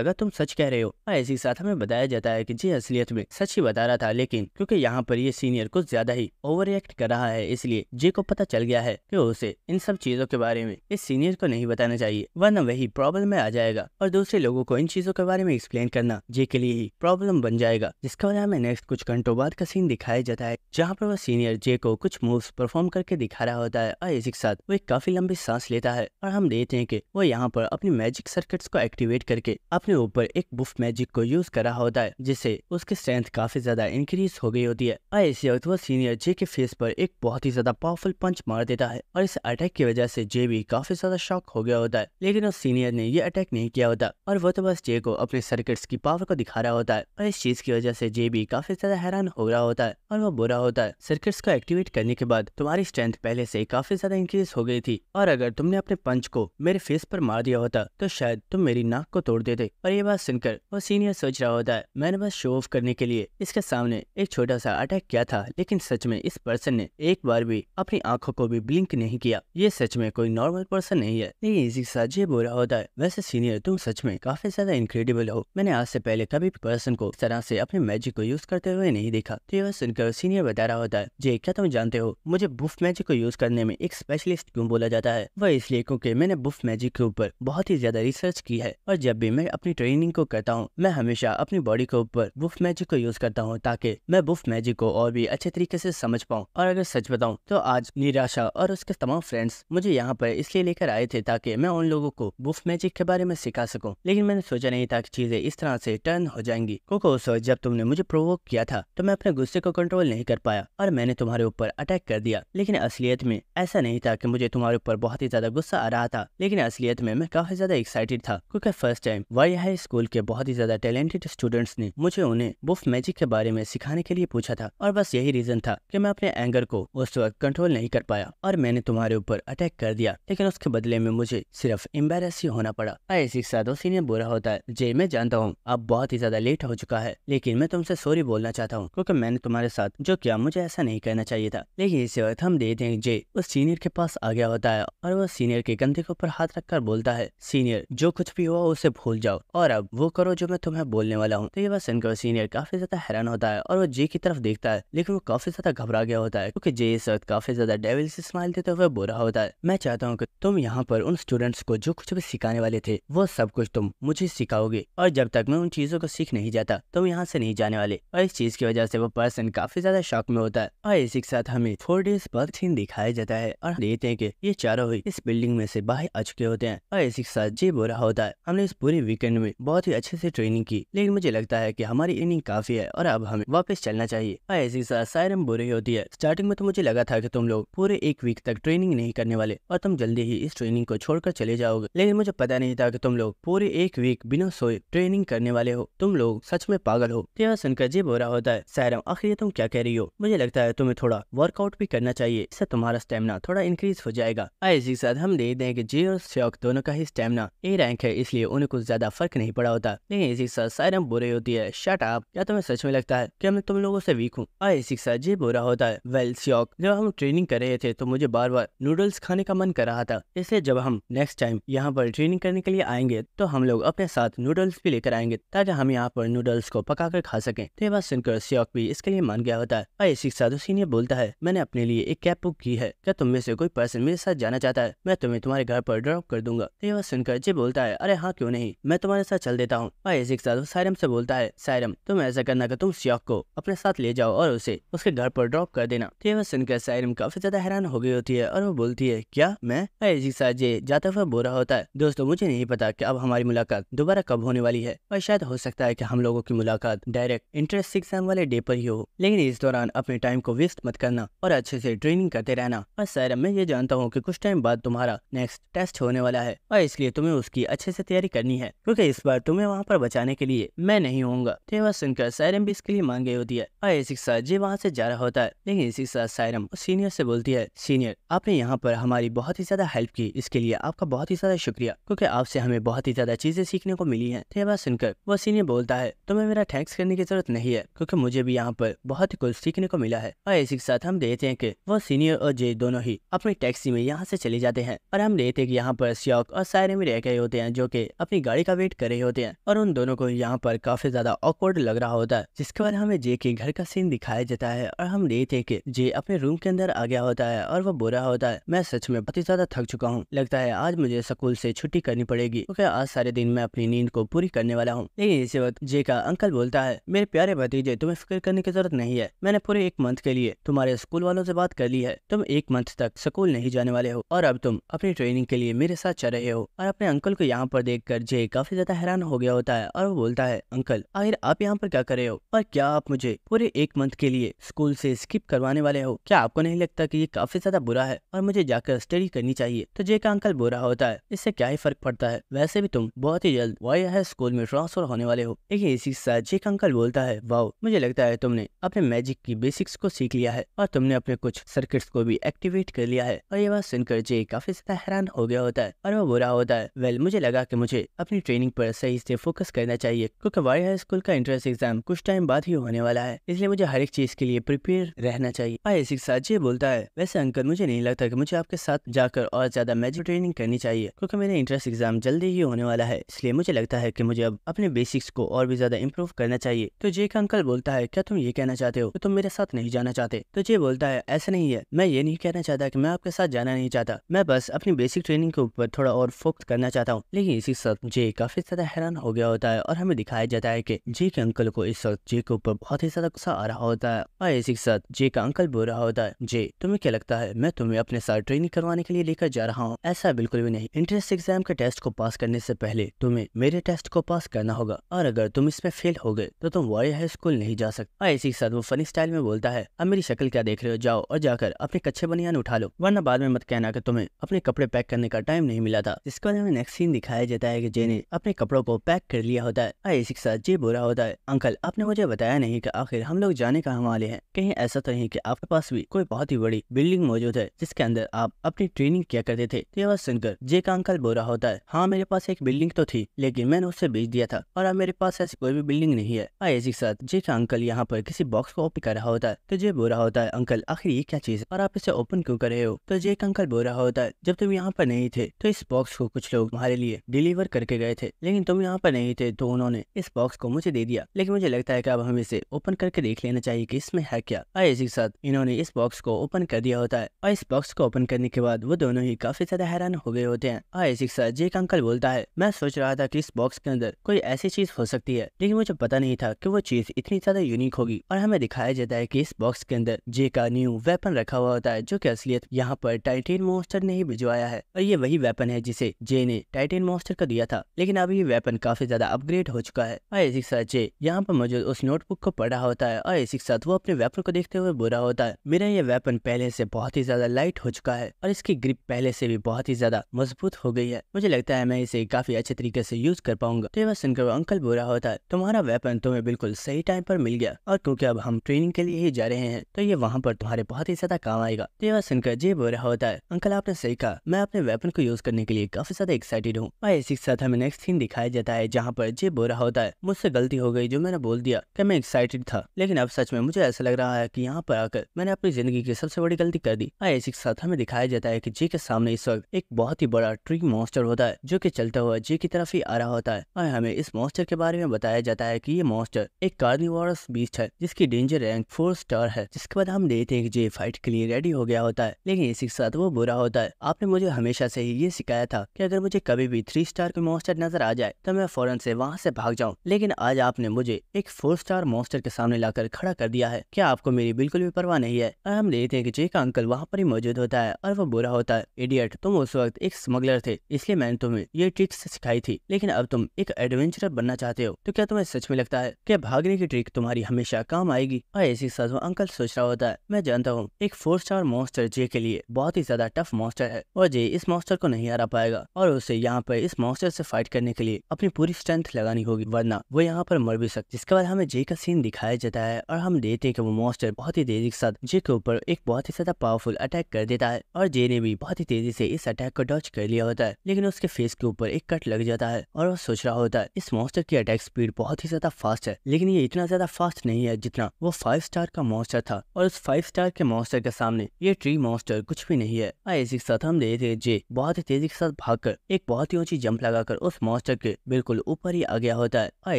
लगा तुम सच कह रहे हो और इसी साथ हमें बताया जाता है की जे असलियत में सच ही बता रहा था लेकिन क्यूँकी यहाँ पर ये सीनियर कुछ ज्यादा ही ओवर रिएक्ट कर रहा है इसलिए जे को पता चल गया है कि उसे इन सब चीजों के बारे में इस सीनियर को नहीं बताना चाहिए वरना वही प्रॉब्लम में आ जाएगा और दूसरे लोगों को इन चीजों के बारे में एक्सप्लेन करना जे के लिए ही प्रॉब्लम बन जाएगा जिसका वजह में नेक्स्ट कुछ घंटों बाद का सीन दिखाया जाता है जहाँ पर वह सीनियर जे को कुछ मूव्स परफॉर्म करके दिखा रहा होता है और इसी के साथ वो एक काफी लंबी सांस लेता है और हम देखते हैं कि वो यहाँ पर अपनी मैजिक सर्किट्स को एक्टिवेट करके अपने ऊपर एक बुफ मैजिक को यूज कर रहा होता है जिससे उसकी स्ट्रेंथ काफी ज्यादा इंक्रीज हो गई होती है और इसी वक्त वो सीनियर जे के फेस पर एक बहुत ही ज्यादा पावरफुल पंच मार देता है और इस अटैक की वजह से जे भी काफी ज्यादा शॉक हो गया होता है लेकिन उस सीनियर ने ये अटैक नहीं किया होता और वो तो बस जे को अपने सर्किट्स की पावर को दिखा रहा होता है और इस चीज की वजह से जे भी काफी ज्यादा हैरान हो रहा होता है और वो बुरा होता है सर्किट्स को एक्टिवेट करने के बाद तुम्हारी स्ट्रेंथ पहले से काफी ज्यादा इंक्रीज हो गई थी और अगर तुमने अपने पंच को मेरे फेस पर मार दिया होता तो शायद तुम मेरी नाक को तोड़ देते और ये बात सुनकर वो सीनियर सोच रहा होता है मैंने बस शो ऑफ करने के लिए इसके सामने एक छोटा सा अटैक किया था लेकिन सच में इस पर्सन ने एक बार भी अपनी आंखों को भी ब्लिंक नहीं किया ये सच में कोई नॉर्मल पर्सन नहीं है लेकिन इसी के साथ ये बुरा होता है वैसे सीनियर तुम सच में काफी ज्यादा इनक्रेडिबल हो मैंने आज से पहले कभी भी पर्सन को इस तरह से अपने मैजिक को यूज करते हुए नहीं देखा तो यह सुनकर सीनियर बता रहा होता है जे क्या तुम जानते हो मुझे बुफ मैजिक को यूज करने में एक स्पेशलिस्ट क्यों बोला जाता है वह इसलिए क्योंकि मैंने बुफ मैजिक के ऊपर बहुत ही ज्यादा रिसर्च की है और जब भी मैं अपनी ट्रेनिंग को करता हूँ मैं हमेशा अपनी बॉडी के ऊपर बुफ मैजिक को यूज करता हूँ ताकि मैं बुफ मैजिक को और भी अच्छे तरीके तरीके से समझ पाऊँ और अगर सच बताऊँ तो आज निराशा और उसके तमाम फ्रेंड्स मुझे यहाँ पर इसलिए लेकर आए थे ताकि मैं उन लोगों को बुफ मैजिक के बारे में सिखा सकूँ लेकिन मैंने सोचा नहीं था की चीजें इस तरह से टर्न हो जाएंगी क्योंकि उस जब तुमने मुझे प्रोवोक किया था तो मैं अपने गुस्से को कंट्रोल नहीं कर पाया और मैंने तुम्हारे ऊपर अटैक कर दिया लेकिन असलियत में ऐसा नहीं था कि मुझे तुम्हारे ऊपर बहुत ही ज्यादा गुस्सा आ रहा था लेकिन असलियत में मैं काफी ज्यादा एक्साइटेड था क्योंकि first time Y high school के बहुत ही ज्यादा टैलेंटेड स्टूडेंट्स ने मुझे उन्हें बुफ मैजिक के बारे में सिखाने के लिए पूछा था और बस यही रीजन था कि मैं अपने एंगर को उस वक्त कंट्रोल नहीं कर पाया और मैंने तुम्हारे ऊपर अटैक कर दिया लेकिन उसके बदले में मुझे सिर्फ एम्बेरस ही होना पड़ा ऐसी हाँ, सादोसी ने बुरा होता है जे मैं जानता हूँ अब बहुत ही ज्यादा लेट हो चुका है लेकिन मैं तुमसे सॉरी बोलना चाहता हूँ क्योंकि मैंने तुम्हारे साथ जो किया मुझे ऐसा नहीं करना चाहिए था लेकिन इसी वक्त हम देते हैं जे उस सीनियर के पास आ गया होता है और वह सीनियर के कंधे के ऊपर हाथ रखकर बोलता है सीनियर जो कुछ भी हुआ उसे भूल जाओ और अब वो करो जो मैं तुम्हें बोलने वाला हूँ तो ये बस इनका सीनियर काफी ज्यादा हैरान होता है और वो जे की तरफ देखता है लेकिन वो काफी ज्यादा घबरा गया होता है क्योंकि जे इस वक्त काफी ज्यादा डेविल से स्माइल देते हुए बुरा होता है मैं चाहता हूँ कि तुम यहाँ पर उन स्टूडेंट्स को जो कुछ भी सिखाने वाले थे वो सब कुछ तुम मुझे सिखाओगे और जब तक मैं उन चीजों को सीख नहीं जाता तुम यहाँ से नहीं जाने वाले और इस चीज की वजह से वो पर्सन काफी ज्यादा शौक में होता है और इसी के साथ हमें फोर डेज पर सीन दिखाया जाता है और देखते हैं कि ये चारों ही इस बिल्डिंग में से बाहर आ चुके होते हैं और इसी के साथ जे बोरा होता है हमने इस पूरे वीकेंड में बहुत ही अच्छे से ट्रेनिंग की लेकिन मुझे लगता है की हमारी इनिंग काफी है और अब हमें वापस चलना चाहिए और इसी के साथ सायरम बुरी होती है स्टार्टिंग में तो मुझे लगा था कि तुम लोग पूरे एक वीक तक ट्रेनिंग नहीं करने वाले और तुम जल्दी ही इस ट्रेनिंग को छोड़कर चले जाओगे लेकिन मुझे पता नहीं था कि तुम लोग पूरे एक वीक बिना सोए ट्रेनिंग करने वाले हो तुम लोग सच में पागल हो तो यह सुनकर जी बोरा होता है सैरम आखिर तुम क्या कह रही हो मुझे लगता है तुम्हें थोड़ा वर्कआउट भी करना चाहिए इससे तुम्हारा स्टेमिना थोड़ा इंक्रीज हो जाएगा इसी के साथ हम देख दे की जी और श्योक दोनों का ही स्टेमिना ए रैंक है इसलिए उन्हें कुछ ज्यादा फर्क नहीं पड़ा होता लेकिन इसी के साथ सैरम बुरी होती है शट आप या तुम्हें सच में लगता है की मैं तुम लोगों से वीक हूँ इसी के साथ जी हो रहा होता है वेल श्योक जब हम ट्रेनिंग कर रहे थे तो मुझे बार बार नूडल्स खाने का मन कर रहा था इसलिए जब हम नेक्स्ट टाइम यहाँ पर ट्रेनिंग करने के लिए आएंगे तो हम लोग अपने साथ नूडल्स भी लेकर आएंगे ताकि हम यहाँ पर नूडल्स को पका कर खा सके तो ये बात सुनकर श्योक भी इसके लिए मान गया होता है और इसी के साथ उसी बोलता है मैंने अपने लिए एक कैब बुक की है क्या तुम में से कोई पर्सन मेरे साथ जाना चाहता है मैं तुम्हें तुम्हारे घर पर ड्रॉप कर दूंगा तो ये बात सुनकर जी बोलता है अरे हाँ क्यों नहीं मैं तुम्हारे साथ चल देता हूँ और इसी के साथ सायरम से बोलता है सायरम तुम ऐसा करना कि तुम श्योक को अपने साथ ले जाओ और उसे उसके घर घर पर ड्रॉप कर देना तो यह सुनकर साइरम काफी ज्यादा हैरान हो गई होती है और वो बोलती है क्या मैं ऐसी साजे जाता हुआ बोरा होता है दोस्तों मुझे नहीं पता कि अब हमारी मुलाकात दोबारा कब होने वाली है और शायद हो सकता है कि हम लोगों की मुलाकात डायरेक्ट इंटरेस्ट एग्जाम वाले डे पर ही हो लेकिन इस दौरान अपने टाइम को वेस्ट मत करना और अच्छे से ट्रेनिंग करते रहना और सैरम मैं ये जानता हूँ की कुछ टाइम बाद तुम्हारा नेक्स्ट टेस्ट होने वाला है और इसलिए तुम्हें उसकी अच्छे से तैयारी करनी है क्योंकि इस बार तुम्हें वहाँ पर बचाने के लिए मैं नहीं होऊंगा तो सुनकर सैरम भी इसके लिए मांगे होती है और ऐसी साजे वहाँ ऐसी रहा होता है लेकिन इसी साथ सायरम सीनियर से बोलती है सीनियर आपने यहाँ पर हमारी बहुत ही ज्यादा हेल्प की इसके लिए आपका बहुत ही ज्यादा शुक्रिया क्योंकि आपसे हमें बहुत ही ज्यादा चीजें सीखने को मिली है तो यह बात सुनकर वह सीनियर बोलता है तुम्हें मेरा थैंक्स करने की जरूरत नहीं है क्योंकि मुझे भी यहाँ पर बहुत ही कुछ सीखने को मिला है और इसी के साथ हम देखते हैं कि वह सीनियर और जे दोनों ही अपनी टैक्सी में यहाँ से चले जाते हैं और हम देखते हैं कि यहाँ पर श्योक और सायरम रह गए होते हैं जो की अपनी गाड़ी का वेट कर रहे होते हैं और उन दोनों को यहाँ पर काफी ज्यादा ऑकवर्ड लग रहा होता है जिसके बाद हमें जे के घर का सीन दिखाया जाता है और हम देखते कि जे अपने रूम के अंदर आ गया होता है और वो बुरा होता है मैं सच में बहुत ज्यादा थक चुका हूँ लगता है आज मुझे स्कूल से छुट्टी करनी पड़ेगी क्योंकि आज सारे दिन मैं अपनी नींद को पूरी करने वाला हूँ लेकिन इसी वक्त जे का अंकल बोलता है मेरे प्यारे भतीजे तुम्हें फिक्र करने की जरूरत नहीं है मैंने पूरे एक मंथ के लिए तुम्हारे स्कूल वालों से बात कर ली है तुम एक मंथ तक स्कूल नहीं जाने वाले हो और अब तुम अपनी ट्रेनिंग के लिए मेरे साथ चल रहे हो और अपने अंकल को यहाँ पर देख कर जे काफी ज्यादा हैरान हो गया होता है और वो बोलता है अंकल आखिर आप यहाँ पर क्या कर रहे हो और क्या आप मुझे पूरे एक मंथ के लिए स्कूल स्कूल से स्किप करवाने वाले हो क्या आपको नहीं लगता कि ये काफी ज्यादा बुरा है और मुझे जाकर स्टडी करनी चाहिए तो जे का अंकल बुरा होता है इससे क्या ही फर्क पड़ता है वैसे भी तुम बहुत ही जल्द वाई हाई स्कूल में ट्रांसफर होने वाले हो देखिए इसी साथ जे का अंकल बोलता है वाओ मुझे लगता है तुमने अपने मैजिक की बेसिक्स को सीख लिया है और तुमने अपने कुछ सर्किट्स को भी एक्टिवेट कर लिया है और ये बात सुनकर जे काफी ज्यादा हैरान हो गया होता है और वो बुरा होता है वेल मुझे लगा की मुझे अपनी ट्रेनिंग आरोप सही से फोकस करना चाहिए क्यूँकी वाई हाई स्कूल का एंट्रेंस एग्जाम कुछ टाइम बाद ही होने वाला है इसलिए मुझे हर एक चीज के लिए प्रिपेयर रहना चाहिए हाँ इसी साथ ये बोलता है वैसे अंकल मुझे नहीं लगता की मुझे आपके साथ जाकर और ज्यादा मैजिक ट्रेनिंग करनी चाहिए क्योंकि मेरा इंट्रेंस एग्जाम जल्दी ही होने वाला है इसलिए मुझे लगता है की मुझे अब अपने बेसिक्स को और भी ज्यादा इम्प्रूव करना चाहिए तो जे का अंकल बोलता है क्या तुम ये कहना चाहते हो कि तुम मेरे साथ नहीं जाना चाहते तो जे बोलता है ऐसा नहीं है मैं ये नहीं कहना चाहता की मैं आपके साथ जाना नहीं चाहता मैं बस अपनी बेसिक ट्रेनिंग के ऊपर थोड़ा और फोकस करना चाहता हूँ लेकिन इसी साथ जे काफी ज्यादा हैरान हो गया होता है और हमें दिखाया जाता है की जे के अंकल को इस वक्त जे के ऊपर बहुत ही ज्यादा गुस्सा आ रहा होता है और हाँ, इसी के साथ जे का अंकल बोल रहा होता है जे तुम्हें क्या लगता है मैं तुम्हें अपने साथ ट्रेनिंग करवाने के लिए लेकर जा रहा हूँ ऐसा बिल्कुल भी नहीं इंट्रेंस एग्जाम के टेस्ट को पास करने से पहले तुम्हें मेरे टेस्ट को पास करना होगा और अगर तुम इसमें फेल हो गए तो तुम वॉरियर हाई स्कूल नहीं जा सकते और इसी के साथ वो फनी स्टाइल में बोलता है अब मेरी शक्ल क्या देख रहे हो जाओ और जाकर अपने कच्चे बनियान उठा लो वरना बाद में मत कहना कि तुम्हें अपने कपड़े पैक करने का टाइम नहीं मिला था इसके बाद हमें नेक्स्ट सीन दिखाया जाता है कि जे ने अपने कपड़ों को पैक कर लिया होता है और इसी के साथ जे बोरा होता है अंकल आपने मुझे बताया नहीं की आखिर हम लोग जाने का हमारे हैं कहीं ऐसा तो नहीं कि आपके पास भी कोई बहुत ही बड़ी बिल्डिंग मौजूद है जिसके अंदर आप अपनी ट्रेनिंग किया करते थे तो ये बात सुनकर जे का अंकल बोरा होता है हाँ मेरे पास एक बिल्डिंग तो थी लेकिन मैंने उसे बेच दिया था और अब मेरे पास ऐसी कोई भी बिल्डिंग नहीं है इसी साथ जे का अंकल यहाँ पर किसी बॉक्स को ओपन कर रहा होता है तो जे बोरा होता है अंकल आखिर ये क्या चीज और आप इसे ओपन क्यों कर रहे हो तो जे का अंकल बोरा होता है जब तुम यहाँ पर नहीं थे तो इस बॉक्स को कुछ लोग हमारे लिए डिलीवर करके गए थे लेकिन तुम यहाँ पर नहीं थे तो उन्होंने इस बॉक्स को मुझे दे दिया लेकिन मुझे लगता है की अब हम इसे ओपन करके देख लेना चाहिए की इसमें है किया और इसी के साथ इन्होंने इस बॉक्स को ओपन कर दिया होता है और इस बॉक्स को ओपन करने के बाद वो दोनों ही काफी ज्यादा हैरान हो गए होते हैं और इसी के साथ जेक अंकल बोलता है मैं सोच रहा था की इस बॉक्स के अंदर कोई ऐसी चीज हो सकती है लेकिन मुझे पता नहीं था की वो चीज इतनी ज्यादा यूनिक होगी और हमें दिखाया जाता है की इस बॉक्स के अंदर जे का न्यू वेपन रखा हुआ होता है जो की असलियत यहाँ पर टाइटेन मोस्टर ने ही भिजवाया है और ये वही वेपन है जिसे जे ने टाइटेन मोस्टर का दिया था लेकिन अब ये वेपन काफी ज्यादा अपग्रेड हो चुका है और इसी के साथ जे यहाँ पर मौजूद उस नोटबुक को पढ़ा होता है और इसी के साथ वो अपने वेपन वेपन को देखते हुए बुरा होता है मेरा ये वेपन पहले से बहुत ही ज्यादा लाइट हो चुका है और इसकी ग्रिप पहले से भी बहुत ही ज्यादा मजबूत हो गई है मुझे लगता है मैं इसे काफी अच्छे तरीके से यूज कर पाऊंगा तो वह सुनकर अंकल बुरा होता है तुम्हारा वेपन तुम्हें बिल्कुल सही टाइम पर मिल गया और क्योंकि अब हम ट्रेनिंग के लिए ही जा रहे हैं तो ये वहाँ पर तुम्हारे बहुत ही ज्यादा काम आएगा तो वह सुनकर जी बुरा होता है अंकल आपने सही कहा मैं अपने वेपन को यूज करने के लिए काफी ज्यादा एक्साइटेड हूँ और इसी के साथ हमें नेक्स्ट थीन दिखाया जाता है जहाँ पर जी बुरा होता है मुझसे गलती हो गई जो मैंने बोल दिया कि मैं एक्साइटेड था लेकिन अब सच में मुझे ऐसा लग रहा रहा है कि यहाँ पर आकर मैंने अपनी जिंदगी की सबसे बड़ी गलती कर दी हाँ साथ हमें दिखाया जाता है कि जी के सामने इस वक्त एक बहुत ही बड़ा ट्री मॉन्स्टर होता है जो की चलता हुआ जी की तरफ ही आ रहा होता है और हाँ, हमें इस मॉन्स्टर के बारे में बताया जाता है की ये मॉन्स्टर एक कार्निवोरस बीस्ट है जिसकी डेंजर रैंक फोर स्टार है जिसके बाद हम देखते हैं कि फाइट के लिए रेडी हो गया होता है लेकिन इसी के साथ वो बुरा होता है आपने मुझे हमेशा से ही ये सिखाया था कि अगर मुझे कभी भी थ्री स्टार के मॉन्स्टर नजर आ जाए तो मैं फौरन से वहाँ से भाग जाऊँ लेकिन आज आपने मुझे एक फोर स्टार मॉन्स्टर के सामने लाकर खड़ा कर दिया है क्या आपको मेरी बिल्कुल भी परवाह नहीं है और हम देखते हैं कि जय का अंकल वहाँ पर ही मौजूद होता है और वो बुरा होता है इडियट तुम उस वक्त एक स्मगलर थे इसलिए मैंने तुम्हें ये ट्रिक्स सिखाई थी लेकिन अब तुम एक एडवेंचरर बनना चाहते हो तो क्या तुम्हें सच में लगता है क्या भागने की ट्रिक तुम्हारी हमेशा काम आएगी और ऐसी साथ अंकल सोच रहा होता है मैं जानता हूँ एक फोर स्टार मॉन्स्टर जे के लिए बहुत ही ज्यादा टफ मॉन्स्टर है और जे इस मॉन्स्टर को नहीं हरा पाएगा और उसे यहाँ पर इस मॉन्स्टर से फाइट करने के लिए अपनी पूरी स्ट्रेंथ लगानी होगी वरना वो यहाँ पर मर भी सकती इसके बाद हमें जे का सीन दिखाया जाता है और हम देखते हैं कि वो मॉन्स्टर बहुत ही तेजी के साथ जे के ऊपर एक बहुत ही ज्यादा पावरफुल अटैक कर देता है और जे ने भी बहुत ही तेजी से इस अटैक को डॉच कर लिया होता है लेकिन उसके फेस के ऊपर एक कट लग जाता है और वो सोच रहा होता है इस मॉन्स्टर की अटैक स्पीड बहुत ही ज्यादा फास्ट है लेकिन ये इतना ज्यादा फास्ट नहीं है जितना वो फाइव स्टार का मॉन्स्टर था और उस फाइव स्टार के मॉन्स्टर के सामने ये ट्री मॉन्स्टर कुछ भी नहीं है और इसी के साथ हम देखते थे जे बहुत ही तेजी के साथ कर एक बहुत ही ऊंची जंप लगाकर उस मॉन्स्टर के बिल्कुल ऊपर ही आ गया होता है और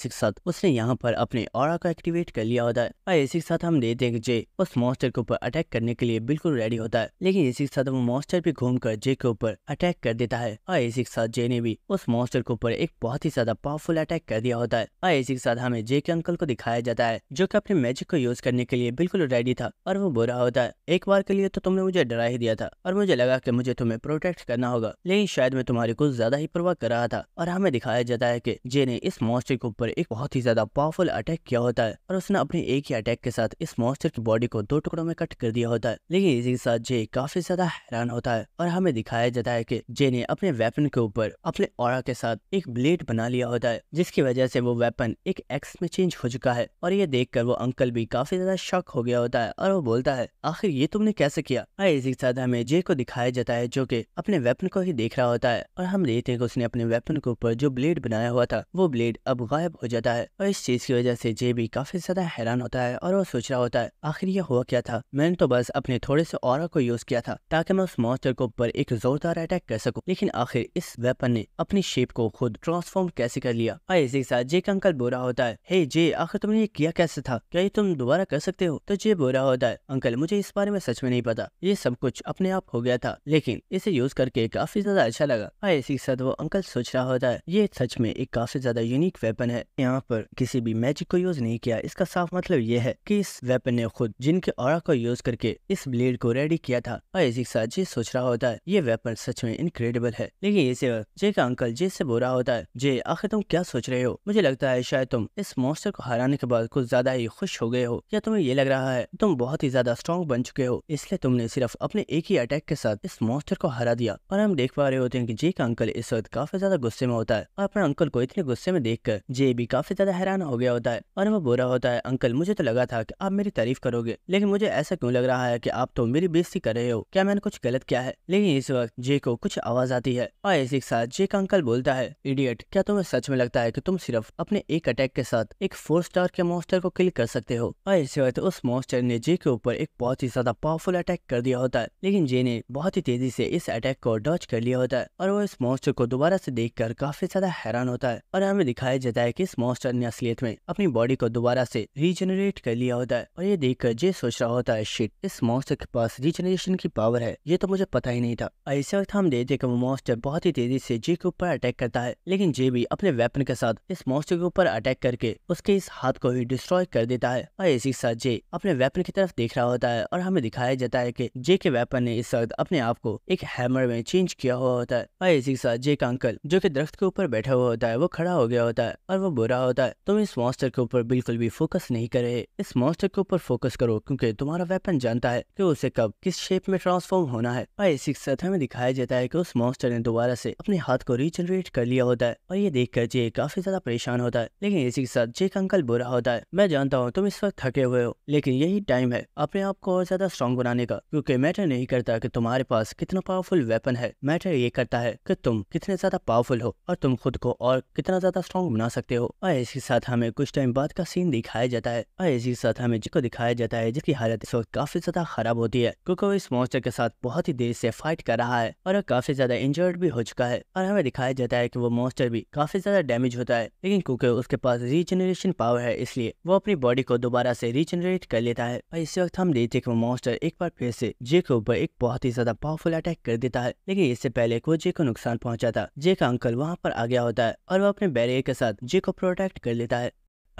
इसी के साथ उसने यहाँ पर अपने और को एक्टिवेट कर लिया होता है और इसी के साथ हम हम देखते हैं कि जे उस मॉन्स्टर के ऊपर अटैक करने के लिए बिल्कुल रेडी होता है लेकिन इसी के साथ वो मॉन्स्टर भी घूम कर जे के ऊपर अटैक कर देता है और इसी के साथ जे ने भी उस मॉन्स्टर के ऊपर एक बहुत ही ज्यादा पावरफुल अटैक कर दिया होता है और इसी के साथ हमें जे के अंकल को दिखाया जाता है जो की अपने मैजिक को यूज करने के लिए बिल्कुल रेडी था और वो बुरा होता है एक बार के लिए तो तुमने मुझे डरा ही दिया था और मुझे लगा की मुझे तुम्हें प्रोटेक्ट करना होगा लेकिन शायद मैं तुम्हारी कुछ ज्यादा ही परवाह कर रहा था और हमें दिखाया जाता है की जे ने इस मॉन्स्टर के ऊपर एक बहुत ही ज्यादा पावरफुल अटैक किया होता है और उसने अपने एक ही अटैक के साथ इस मॉन्स्टर की बॉडी को दो टुकड़ों में कट कर दिया होता है लेकिन इसी के साथ जे काफी ज्यादा हैरान होता है और हमें दिखाया जाता है की जे ने अपने वेपन के ऊपर अपने और के साथ एक ब्लेड बना लिया होता है जिसकी वजह से वो वेपन एक एक्स में चेंज हो चुका है और ये देख वो अंकल भी काफी ज्यादा शक हो गया होता है और वो बोलता है आखिर ये तुमने कैसे किया और इसी के साथ हमें जे को दिखाया जाता है जो की अपने वेपन को ही देख रहा होता है और हम देखते हैं उसने अपने वेपन के ऊपर जो ब्लेड बनाया हुआ था वो ब्लेड अब गायब हो जाता है और इस चीज की वजह से जे भी काफी ज्यादा हैरान होता है और वो सोच रहा होता है आखिर ये हुआ क्या था मैंने तो बस अपने थोड़े से और को यूज किया था ताकि मैं उस मॉन्स्टर को ऊपर एक जोरदार अटैक कर सकूं लेकिन आखिर इस वेपन ने अपनी शेप को खुद ट्रांसफॉर्म कैसे कर लिया आई इसी के साथ जे का अंकल बोरा होता है हे जे आखिर तुमने ये किया कैसे था क्या ये तुम दोबारा कर सकते हो तो जे बोरा होता है अंकल मुझे इस बारे में सच में नहीं पता ये सब कुछ अपने आप हो गया था लेकिन इसे यूज करके काफी ज्यादा अच्छा लगा आई इसी के साथ वो अंकल सोच रहा होता है ये सच में एक काफी ज्यादा यूनिक वेपन है यहाँ पर किसी भी मैजिक को यूज नहीं किया इसका साफ मतलब ये है कि इस वेपन ने खुद जिनके और को यूज करके इस ब्लेड को रेडी किया था और इसी के साथ जे सोच रहा होता है ये वेपन सच में इनक्रेडिबल है लेकिन इसी वक्त जे का अंकल जे से बुरा होता है जे आखिर तुम क्या सोच रहे हो मुझे लगता है शायद तुम इस मोस्टर को हराने के बाद कुछ ज्यादा ही खुश हो गए हो या तुम्हें ये लग रहा है तुम बहुत ही ज्यादा स्ट्रॉन्ग बन चुके हो इसलिए तुमने सिर्फ अपने एक ही अटैक के साथ इस मोस्टर को हरा दिया और हम देख पा रहे होते हैं की जे का अंकल इस वक्त काफी ज्यादा गुस्से में होता है और अपने अंकल को इतने गुस्से में देख जे भी काफी ज्यादा हैरान हो गया होता है और वो बुरा होता है अंकल मुझे तो लगा था की आप आप मेरी तारीफ करोगे लेकिन मुझे ऐसा क्यों लग रहा है कि आप तो मेरी बेइज्जती कर रहे हो क्या मैंने कुछ गलत किया है लेकिन इस वक्त जे को कुछ आवाज आती है और इसी के साथ जे का अंकल बोलता है इडियट क्या तुम्हें सच में लगता है की तुम सिर्फ अपने एक अटैक के साथ एक फोर स्टार के मॉन्स्टर को किल कर सकते हो और इस वक्त उस मॉन्स्टर ने जे के ऊपर एक बहुत ही ज्यादा पावरफुल अटैक कर दिया होता है लेकिन जे ने बहुत ही तेजी से इस अटैक को डॉच कर लिया होता है और वो इस मॉन्स्टर को दोबारा से देखकर काफी ज्यादा हैरान होता है और हमें दिखाया जाता है कि इस मॉन्स्टर ने असलियत में अपनी बॉडी को दोबारा से रीजनरेट कर लिया होता है है और ये देख कर जे सोच रहा होता है शिट इस मॉस्टर के पास रिजनरेशन की पावर है ये तो मुझे पता ही नहीं था ऐसे वक्त हम देखते कि वो मॉस्टर बहुत ही तेजी से जे के ऊपर अटैक करता है लेकिन जे भी अपने वेपन के साथ इस मॉस्टर के ऊपर अटैक करके उसके इस हाथ को ही डिस्ट्रॉय कर देता है और इसी के साथ जे अपने वेपन की तरफ देख रहा होता है और हमें दिखाया जाता है की जे के वेपन ने इस वक्त अपने आप को एक हैमर में चेंज किया हुआ होता है और इसी साथ जे का अंकल जो की दरख्त के ऊपर बैठा हुआ होता है वो खड़ा हो गया होता है और वो बुरा होता है तुम तो इस मॉस्टर के ऊपर बिल्कुल भी फोकस नहीं करे इस मॉस्टर के ऊपर फोकस करो क्योंकि तुम्हारा वेपन जानता है कि उसे कब किस शेप में ट्रांसफॉर्म होना है और इसी के साथ हमें दिखाया जाता है कि उस मॉन्स्टर ने दोबारा से अपने हाथ को रीजनरेट कर लिया होता है और ये कर जे काफी ज्यादा परेशान होता है लेकिन इसी के साथ जेक अंकल बुरा होता है मैं जानता हूँ तुम इस वक्त थके हुए हो लेकिन यही टाइम है अपने आप को और ज्यादा स्ट्रॉन्ग बनाने का क्यूँकी मैटर नहीं करता की तुम्हारे पास कितना पावरफुल वेपन है मैटर ये करता है की तुम कितने ज्यादा पावरफुल हो और तुम खुद को और कितना ज्यादा स्ट्रॉन्ग बना सकते हो और इसके साथ हमें कुछ टाइम बाद का सीन दिखाया जाता है और इसी के साथ हमें मॉन्स्टर को दिखाया जाता है जिसकी हालत इस वक्त काफी ज्यादा खराब होती है कोको इस मॉन्स्टर के साथ बहुत ही देर से फाइट कर रहा है और काफी ज्यादा इंजर्ड भी हो चुका है और हमें दिखाया जाता है की वो मॉन्स्टर भी काफी ज्यादा डैमेज होता है लेकिन कोको उसके पास रीजनरेशन पावर है इसलिए वो अपनी बॉडी को दोबारा से रीजनरेट कर लेता है और इस वक्त हम देखते हैं मॉन्स्टर एक बार फिर से जे के ऊपर एक बहुत ही ज्यादा पावरफुल अटैक कर देता है लेकिन इससे पहले को जे को नुकसान पहुंचा था जे का अंकल वहां पर आ गया होता है और वो अपने बैरियर के साथ जे को प्रोटेक्ट कर लेता है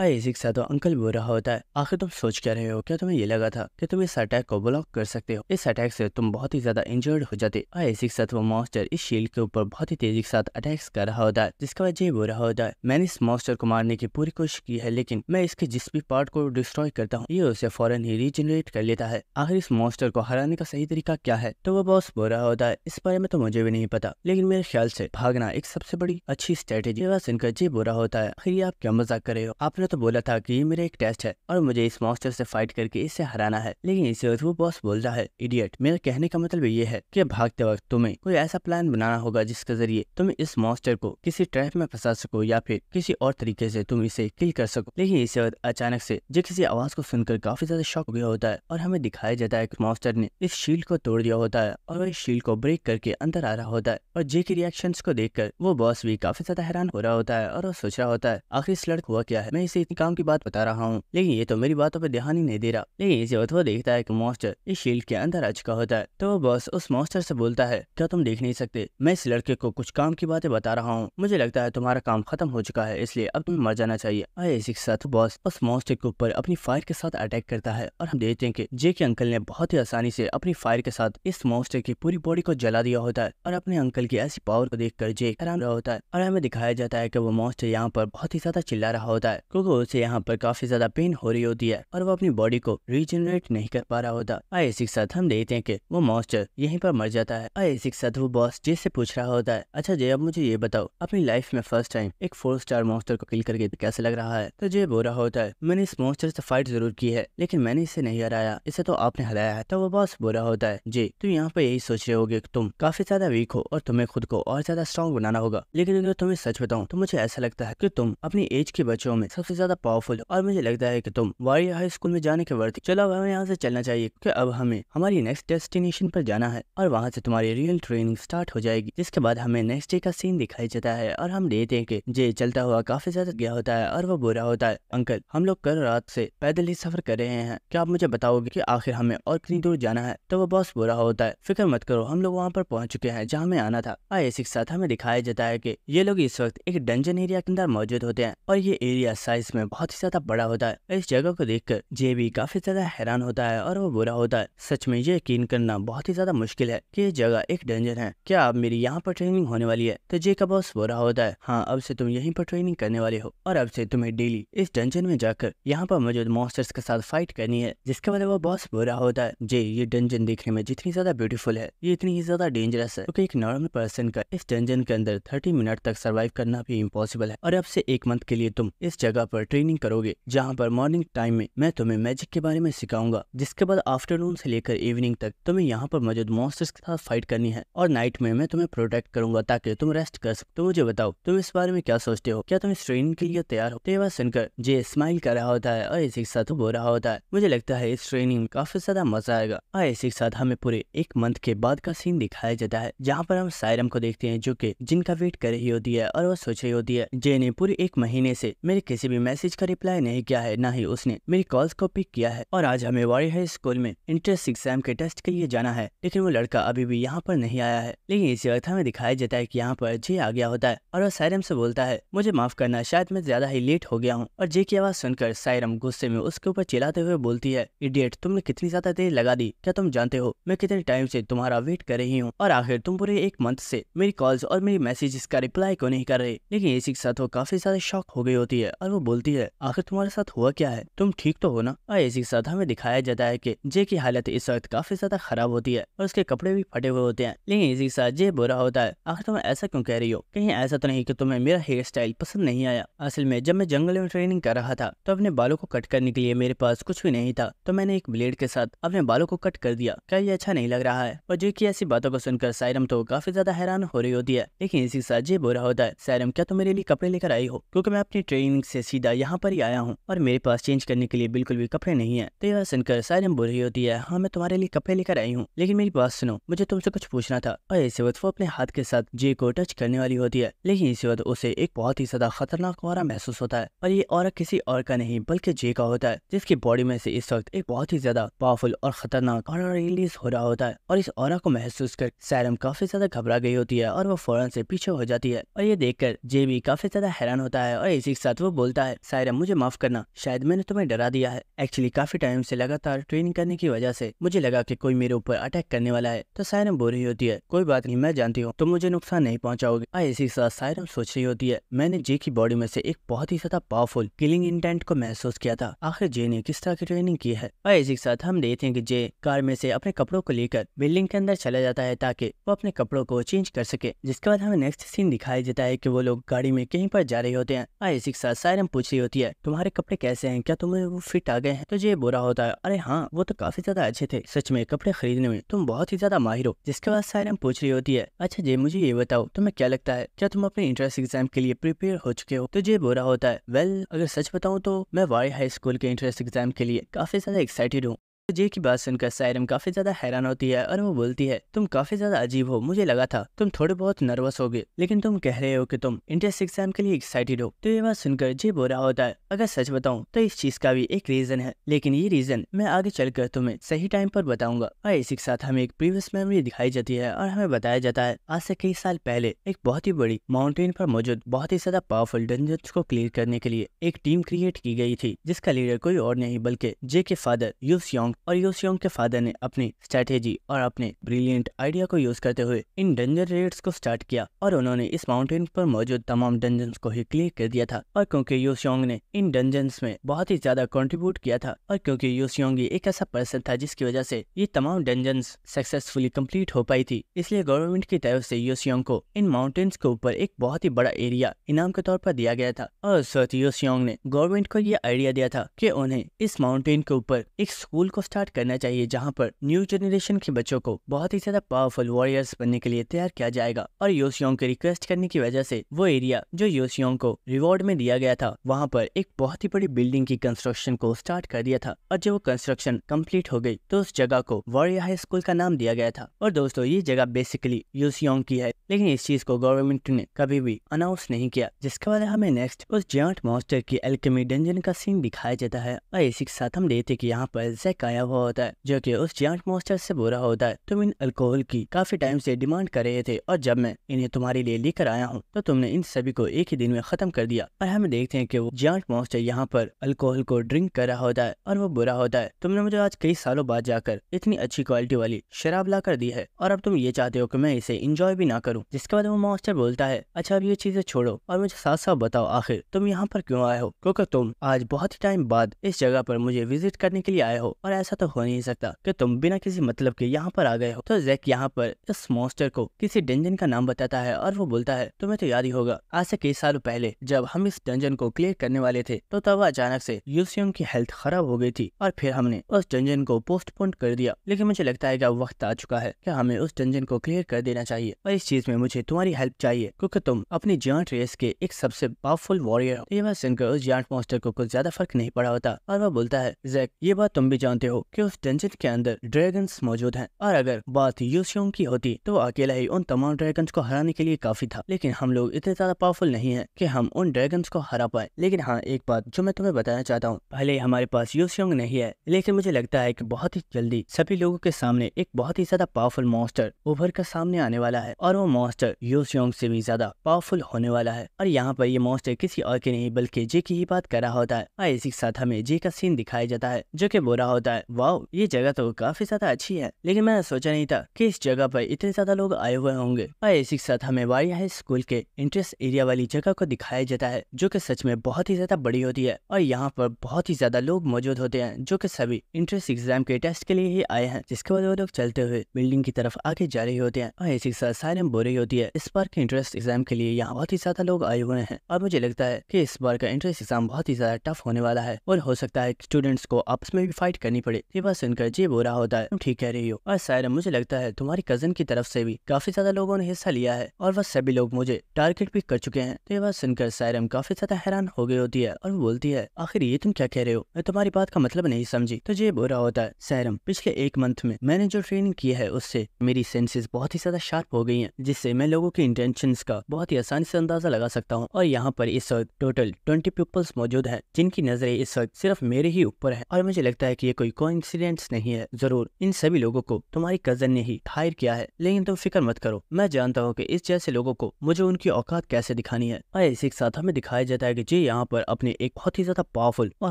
आइजिक सा तो अंकल बोल रहा होता है आखिर तुम सोच क्या रहे हो क्या तुम्हें ये लगा था कि तुम इस अटैक को ब्लॉक कर सकते हो इस अटैक से तुम बहुत ही ज्यादा इंजर्ड हो जाते आइजिक साथ वो मॉस्टर इस शील्ड के ऊपर बहुत ही तेजी के साथ अटैक्स कर रहा होता है जिसका वजह बोल रहा होता है मैंने इस मॉस्टर को मारने की पूरी कोशिश की है लेकिन मैं इसके जिस भी पार्ट को डिस्ट्रॉय करता हूँ ये उसे फौरन ही रीजनरेट कर लेता है आखिर इस मॉस्टर को हराने का सही तरीका क्या है तो वो बॉस बोल रहा होता है इस बारे में तो मुझे भी नहीं पता लेकिन मेरे ख्याल से भागना एक सबसे बड़ी अच्छी स्ट्रेटेजी सुनकर जी बोल रहा होता है आखिर आप क्या मजाक करे हो आपने ने तो बोला था कि ये मेरा एक टेस्ट है और मुझे इस मॉन्स्टर से फाइट करके इसे हराना है लेकिन इसे वो बॉस बोल रहा है इडियट मेरा कहने का मतलब ये है कि भागते वक्त तुम्हें कोई ऐसा प्लान बनाना होगा जिसके जरिए तुम इस मॉन्स्टर को किसी ट्रैप में फंसा सको या फिर किसी और तरीके ऐसी तुम इसे किल कर सको लेकिन इस वक्त अचानक ऐसी जो किसी आवाज को सुनकर काफी ज्यादा शौक हुआ होता है और हमें दिखाया जाता है की मॉन्स्टर ने इस शील्ड को तोड़ दिया होता है और वह शील्ड को ब्रेक करके अंदर आ रहा होता है और जे के रिएक्शन को देख वो बॉस भी काफी ज्यादा हैरान हो रहा होता है और वो सोच रहा होता है आखिर इस लड़क हुआ क्या है मैं से इतनी काम की बात बता रहा हूँ लेकिन ये तो मेरी बातों पर ध्यान ही नहीं दे रहा लेकिन इसी वक्त वो देखता है कि मॉस्टर इस शील्ड के अंदर आ चुका होता है तो वो बॉस उस मॉस्टर से बोलता है क्या तुम देख नहीं सकते मैं इस लड़के को कुछ काम की बातें बता रहा हूँ मुझे लगता है तुम्हारा काम खत्म हो चुका है इसलिए अब तुम्हें मर जाना चाहिए इसी के साथ बॉस उस मॉस्टर के ऊपर अपनी फायर के साथ अटैक करता है और हम देखते हैं की जे के अंकल ने बहुत ही आसानी से अपनी फायर के साथ इस मॉस्टर की पूरी बॉडी को जला दिया होता है और अपने अंकल की ऐसी पावर को देख कर जे आराम रहा होता है और हमें दिखाया जाता है की वो मॉस्टर यहाँ पर बहुत ही ज्यादा चिल्ला रहा होता है लोगों उसे यहाँ पर काफी ज्यादा पेन हो रही होती है और वो अपनी बॉडी को रिजेनरेट नहीं कर पा रहा होता आए इसी के साथ हम देखते हैं कि वो मॉन्स्टर यहीं पर मर जाता है आए इसी के साथ वो बॉस जे से पूछ रहा होता है अच्छा जय अब मुझे ये बताओ अपनी लाइफ में फर्स्ट टाइम एक फोर स्टार मॉस्टर को किल करके कैसे लग रहा है तो जय बो रहा होता है मैंने इस मॉस्टर से फाइट जरूर की है लेकिन मैंने इसे नहीं हराया इसे तो आपने हराया है तो वो बॉस बो रहा होता है जी तुम तो यहाँ पे यही सोच रहे हो तुम काफी ज्यादा वीक हो और तुम्हें खुद को और ज्यादा स्ट्रॉन्ग बनाना होगा लेकिन अगर तुम्हें सच बताऊँ तो मुझे ऐसा लगता है की तुम अपनी एज के बच्चों में सबसे काफी ज्यादा पावरफुल और मुझे लगता है की तुम वारी हाई स्कूल में जाने के वर्त चलो अब हमें यहाँ से चलना चाहिए क्योंकि अब हमें हमारी नेक्स्ट डेस्टिनेशन पर जाना है और वहाँ से तुम्हारी रियल ट्रेनिंग स्टार्ट हो जाएगी जिसके बाद हमें नेक्स्ट डे का सीन दिखाई देता है और हम देते हैं कि जे चलता हुआ काफी ज्यादा गया होता है और वो बुरा होता है अंकल हम लोग कल रात से पैदल ही सफर कर रहे हैं क्या आप मुझे बताओगे की आखिर हमें और कितनी दूर जाना है तो वो बॉस बुरा होता है फिक्र मत करो हम लोग वहाँ पर पहुँच चुके हैं जहाँ हमें आना था और साथ हमें दिखाया जाता है की ये लोग इस वक्त एक डंजन एरिया के अंदर मौजूद होते हैं और ये एरिया साइज साइज में बहुत ही ज्यादा बड़ा होता है इस जगह को देखकर जे भी काफी ज्यादा हैरान होता है और वो बुरा होता है सच में ये यकीन करना बहुत ही ज्यादा मुश्किल है कि ये जगह एक डेंजर है क्या अब मेरी यहाँ पर ट्रेनिंग होने वाली है तो जे का बॉस बुरा होता है हाँ अब से तुम यहीं पर ट्रेनिंग करने वाले हो और अब से तुम्हें डेली इस डंजन में जाकर यहाँ पर मौजूद मॉन्स्टर्स के साथ फाइट करनी है जिसके बाद वो बॉस बुरा होता है जे ये डंजन देखने में जितनी ज्यादा ब्यूटीफुल है ये इतनी ही ज्यादा डेंजरस है क्योंकि एक नॉर्मल पर्सन का इस डंजन के अंदर थर्टी मिनट तक सर्वाइव करना भी इम्पोसिबल है और अब से एक मंथ के लिए तुम इस जगह पर ट्रेनिंग करोगे जहाँ पर मॉर्निंग टाइम में मैं तुम्हें मैजिक के बारे में सिखाऊंगा जिसके बाद आफ्टरनून से लेकर इवनिंग तक तुम्हें यहाँ पर मौजूद मॉन्स्टर्स के साथ फाइट करनी है और नाइट में मैं तुम्हें प्रोटेक्ट करूंगा ताकि तुम रेस्ट कर सकते तो मुझे बताओ तुम इस बारे में क्या सोचते हो क्या तुम इस ट्रेनिंग के लिए तैयार हो तेवा सुनकर जे स्माइल कर रहा होता है और इसी के साथ बोल रहा होता है मुझे लगता है इस ट्रेनिंग में काफी ज्यादा मजा आएगा और इसी के साथ हमें पूरे एक मंथ के बाद का सीन दिखाया जाता है जहाँ पर हम सायरम को देखते हैं जो की जिनका वेट कर रही होती है और वो सोच रही होती है जे ने पूरे एक महीने से मेरे किसी भी मैसेज का रिप्लाई नहीं किया है ना ही उसने मेरी कॉल्स को पिक किया है और आज हमें हाई स्कूल में इंट्रेंस एग्जाम के टेस्ट के लिए जाना है लेकिन वो लड़का अभी भी यहाँ पर नहीं आया है लेकिन इसी वक्त हमें दिखाया जाता है की यहाँ पर जे आ गया होता है और वह सायरम से बोलता है मुझे माफ करना शायद मैं ज्यादा ही लेट हो गया हूँ और जे की आवाज सुनकर सायरम गुस्से में उसके ऊपर चिलाते हुए बोलती है इडियट तुमने कितनी ज्यादा देर लगा दी क्या तुम जानते हो मैं कितने टाइम ऐसी तुम्हारा वेट कर रही हूँ और आखिर तुम पूरे एक मंथ ऐसी मेरी कॉल्स और मेरी मैसेज का रिप्लाई को नहीं कर रहे लेकिन इसी के साथ वो काफी ज्यादा शॉक हो गई होती है और वो बोलती है आखिर तुम्हारे साथ हुआ क्या है तुम ठीक तो हो ना और इसी साथ हमें दिखाया जाता है की जे की हालत इस वक्त काफी ज्यादा खराब होती है और उसके कपड़े भी फटे हुए होते हैं लेकिन इसी साथ जे बुरा होता है आखिर तुम ऐसा क्यों कह रही हो कहीं ऐसा तो नहीं की तुम्हें मेरा हेयर स्टाइल पसंद नहीं आया असल में जब मैं जंगल में ट्रेनिंग कर रहा था तो अपने बालों को कट करने के लिए मेरे पास कुछ भी नहीं था तो मैंने एक ब्लेड के साथ अपने बालों को कट कर दिया क्या ये अच्छा नहीं लग रहा है और जो की ऐसी बातों को सुनकर साइरम तो काफी ज्यादा हैरान हो रही होती है लेकिन इसी साथ ये बुरा होता है साइरम क्या तुम मेरे लिए कपड़े लेकर आई हो क्योंकि मैं अपनी ट्रेनिंग से सीधा यहाँ पर ही आया हूँ और मेरे पास चेंज करने के लिए बिल्कुल भी कपड़े नहीं है तो यह सुनकर सायरम रही होती है हाँ मैं तुम्हारे लिए कपड़े लेकर आई हूँ लेकिन मेरी बात सुनो मुझे तुमसे कुछ पूछना था और इसी वक्त वो अपने हाथ के साथ जे को टच करने वाली होती है लेकिन इसी वक्त उसे एक बहुत ही ज्यादा खतरनाक और महसूस होता है और ये और किसी और का नहीं बल्कि जे का होता है जिसकी बॉडी में से इस वक्त एक बहुत ही ज्यादा पावरफुल और खतरनाक और रिलीज हो रहा होता है और इस और को महसूस कर सैरम काफी ज्यादा घबरा गई होती है और वो फौरन से पीछे हो जाती है और ये देखकर जे भी काफी ज्यादा हैरान होता है और इसी के साथ वो बोलता कहता है सायरा मुझे माफ करना शायद मैंने तुम्हें डरा दिया है एक्चुअली काफी टाइम से लगातार ट्रेनिंग करने की वजह से मुझे लगा कि कोई मेरे ऊपर अटैक करने वाला है तो सायरम बोल रही होती है कोई बात नहीं मैं जानती हूँ तुम मुझे नुकसान नहीं पहुँचाओगे हाँ, इसी साथ सायरम सोच रही होती है मैंने जे की बॉडी में से एक बहुत ही ज्यादा पावरफुल किलिंग इंटेंट को महसूस किया था आखिर जे ने किस तरह की ट्रेनिंग की है और हाँ, इसी के साथ हम देखते हैं की जे कार में से अपने कपड़ों को लेकर बिल्डिंग के अंदर चला जाता है ताकि वो अपने कपड़ों को चेंज कर सके जिसके बाद हमें नेक्स्ट सीन दिखाई देता है की वो लोग गाड़ी में कहीं पर जा रहे होते हैं और हाँ, इसी के साथ सायरम पूछ रही होती है तुम्हारे कपड़े कैसे हैं क्या तुम्हें वो फिट आ गए हैं तो ये बुरा होता है अरे हाँ वो तो काफी ज्यादा अच्छे थे सच में कपड़े खरीदने में तुम बहुत ही ज्यादा माहिर हो जिसके बाद सायरम पूछ रही होती है अच्छा जी मुझे ये बताओ तुम्हें क्या लगता है क्या तुम अपने इंट्रेंस एग्जाम के लिए प्रिपेयर हो चुके हो तो ये बुरा होता है वेल अगर सच बताऊँ तो मैं वाई हाई स्कूल के इंट्रेंस एग्जाम के लिए काफी ज्यादा एक्साइटेड हूँ जे की बात सुनकर सायरम काफी ज्यादा हैरान होती है और वो बोलती है तुम काफी ज्यादा अजीब हो मुझे लगा था तुम थोड़े बहुत नर्वस हो गए लेकिन तुम कह रहे हो कि तुम इंट्रेंस एग्जाम के लिए एक्साइटेड हो तो ये बात सुनकर जे बोरा होता है अगर सच बताऊँ तो इस चीज का भी एक रीजन है लेकिन ये रीजन मैं आगे चलकर तुम्हें सही टाइम पर बताऊंगा और इसी के साथ हमें एक प्रीवियस मेमोरी दिखाई जाती है और हमें बताया जाता है आज से कई साल पहले एक बहुत ही बड़ी माउंटेन पर मौजूद बहुत ही ज्यादा पावरफुल डेंजर्स को क्लियर करने के लिए एक टीम क्रिएट की गई थी जिसका लीडर कोई और नहीं बल्कि जे के फादर यूस योंग और योशियोंग के फादर ने अपनी स्ट्रैटेजी और अपने ब्रिलियंट आइडिया को यूज करते हुए इन डंजन रेड्स को स्टार्ट किया और उन्होंने इस माउंटेन पर मौजूद तमाम डंजन को ही क्लियर कर दिया था और क्योंकि योशियोंग ने इन डंजन में बहुत ही ज्यादा कॉन्ट्रीब्यूट किया था और क्योंकि योशियोंग एक ऐसा पर्सन था जिसकी वजह से ये तमाम डंजन सक्सेसफुली कम्प्लीट हो पाई थी इसलिए गवर्नमेंट की तरफ से योशियोंग को इन माउंटेन्स के ऊपर एक बहुत ही बड़ा एरिया इनाम के तौर पर दिया गया था और साथ योशियोंग ने गवर्नमेंट को यह आइडिया दिया था की उन्हें इस माउंटेन के ऊपर एक स्कूल को स्टार्ट करना चाहिए जहाँ पर न्यू जनरेशन के बच्चों को बहुत ही ज्यादा पावरफुल वॉरियर्स बनने के लिए तैयार किया जाएगा और योशियोंग के रिक्वेस्ट करने की वजह से वो एरिया जो योशियोंग को रिवॉर्ड में दिया गया था वहाँ पर एक बहुत ही बड़ी बिल्डिंग की कंस्ट्रक्शन को स्टार्ट कर दिया था और जब वो कंस्ट्रक्शन कम्प्लीट हो गई तो उस जगह को वॉरियर हाई स्कूल का नाम दिया गया था और दोस्तों ये जगह बेसिकली योशियोंग की है लेकिन इस चीज को गवर्नमेंट ने कभी भी अनाउंस नहीं किया जिसके बाद हमें नेक्स्ट उस जॉन्ट मॉस्टर की एल्केमी डेंजन का सीन दिखाया जाता है और इसी के साथ हम देते कि यहाँ पर जैक गायब होता है जो की उस जियांट मोस्टर से बुरा होता है तुम इन अल्कोहल की काफी टाइम से डिमांड कर रहे थे और जब मैं इन्हें तुम्हारे लिए लेकर आया हूँ तो तुमने इन सभी को एक ही दिन में खत्म कर दिया और हम देखते हैं कि वो जियांट मोस्टर यहाँ पर अल्कोहल को ड्रिंक कर रहा होता है और वो बुरा होता है तुमने मुझे आज कई सालों बाद जाकर इतनी अच्छी क्वालिटी वाली शराब ला कर दी है और अब तुम ये चाहते हो कि मैं इसे इंजॉय भी ना करूँ जिसके बाद वो मास्टर बोलता है अच्छा अब ये चीजें छोड़ो और मुझे साथ साथ बताओ आखिर तुम यहाँ पर क्यों आए हो क्योंकि तुम आज बहुत ही टाइम बाद इस जगह पर मुझे विजिट करने के लिए आए हो और ऐसा तो हो नहीं सकता कि तुम बिना किसी मतलब के यहाँ पर आ गए हो तो जैक यहाँ पर इस मॉन्स्टर को किसी डंजन का नाम बताता है और वो बोलता है तुम्हें तो याद ही होगा आज से कई सालों पहले जब हम इस डंजन को क्लियर करने वाले थे तो तब अचानक से यूसियम की हेल्थ खराब हो गई थी और फिर हमने उस डंजन को पोस्टपोन कर दिया लेकिन मुझे लगता है की अब वक्त आ चुका है की हमें उस डंजन को क्लियर कर देना चाहिए और इस चीज में मुझे तुम्हारी हेल्प चाहिए क्योंकि तुम अपनी जॉन्ट रेस के एक सबसे पावरफुल वॉरियर हो ये बात सुनकर उस जॉन्ट मॉन्स्टर को कुछ ज्यादा फर्क नहीं पड़ा होता और वह बोलता है जैक ये बात तुम भी जानते हो हो कि उस डेंजन के अंदर ड्रैगन्स मौजूद हैं और अगर बात यूसियोंग की होती तो अकेला ही उन तमाम ड्रैगन्स को हराने के लिए काफी था लेकिन हम लोग इतने ज्यादा पावरफुल नहीं है की हम उन ड्रैगन्स को हरा पाए लेकिन हाँ एक बात जो मैं तुम्हें बताना चाहता हूँ पहले हमारे पास यूसियोंग नहीं है लेकिन मुझे लगता है की बहुत ही जल्दी सभी लोगों के सामने एक बहुत ही ज्यादा पावरफुल मॉन्स्टर उभर कर सामने आने वाला है और वो मॉन्स्टर यूसियोंग से भी ज्यादा पावरफुल होने वाला है और यहाँ पर ये मॉन्स्टर किसी और की नहीं बल्कि जे की ही बात कर रहा होता है और इसी के साथ हमें जे का सीन दिखाया जाता है जो की बुरा होता है है वाह ये जगह तो काफी ज्यादा अच्छी है लेकिन मैंने सोचा नहीं था कि इस जगह पर इतने ज्यादा लोग आए हुए होंगे और इसी के साथ हमें वाई हाई स्कूल के इंटरेस्ट एरिया वाली जगह को दिखाया जाता है जो की सच में बहुत ही ज्यादा बड़ी होती है और यहाँ पर बहुत ही ज्यादा लोग मौजूद होते हैं जो की सभी इंटरेस्ट एग्जाम के टेस्ट के लिए ही आए हैं जिसके बाद वो लोग चलते हुए बिल्डिंग की तरफ आगे जा रहे होते हैं और इसी के साथ सारे बोरी होती है इस बार के इंटरेस्ट एग्जाम के लिए यहाँ बहुत ही ज्यादा लोग आए हुए हैं और मुझे लगता है की इस बार का इंटरेस्ट एग्जाम बहुत ही ज्यादा टफ होने वाला है और हो सकता है स्टूडेंट्स को आपस में भी फाइट करनी पड़े पड़े ये बात सुनकर जी रहा होता है तुम ठीक कह रही हो और सायरा मुझे लगता है तुम्हारी कजन की तरफ से भी काफी ज्यादा लोगों ने हिस्सा लिया है और वह सभी लोग मुझे टारगेट भी कर चुके हैं तो ये बात सुनकर सायरम काफी ज्यादा हैरान हो गई होती है और वो बोलती है आखिर ये तुम क्या कह रहे हो मैं तुम्हारी बात का मतलब नहीं समझी तो ये बुरा होता है सायरम पिछले एक मंथ में मैंने जो ट्रेनिंग की है उससे मेरी सेंसेस बहुत ही ज्यादा शार्प हो गई है जिससे मैं लोगों के इंटेंशन का बहुत ही आसानी से अंदाजा लगा सकता हूँ और यहाँ पर इस वक्त टोटल ट्वेंटी पीपल्स मौजूद है जिनकी नजरें इस वक्त सिर्फ मेरे ही ऊपर है और मुझे लगता है की ये कोई कोइंसिडेंस नहीं है जरूर इन सभी लोगों को तुम्हारी कजन ने ही हायर किया है लेकिन तुम फिक्र मत करो मैं जानता हूँ कि इस जैसे लोगों को मुझे उनकी औकात कैसे दिखानी है और इसी के साथ हमें दिखाया जाता है कि जी यहाँ पर अपने एक बहुत ही ज्यादा पावरफुल और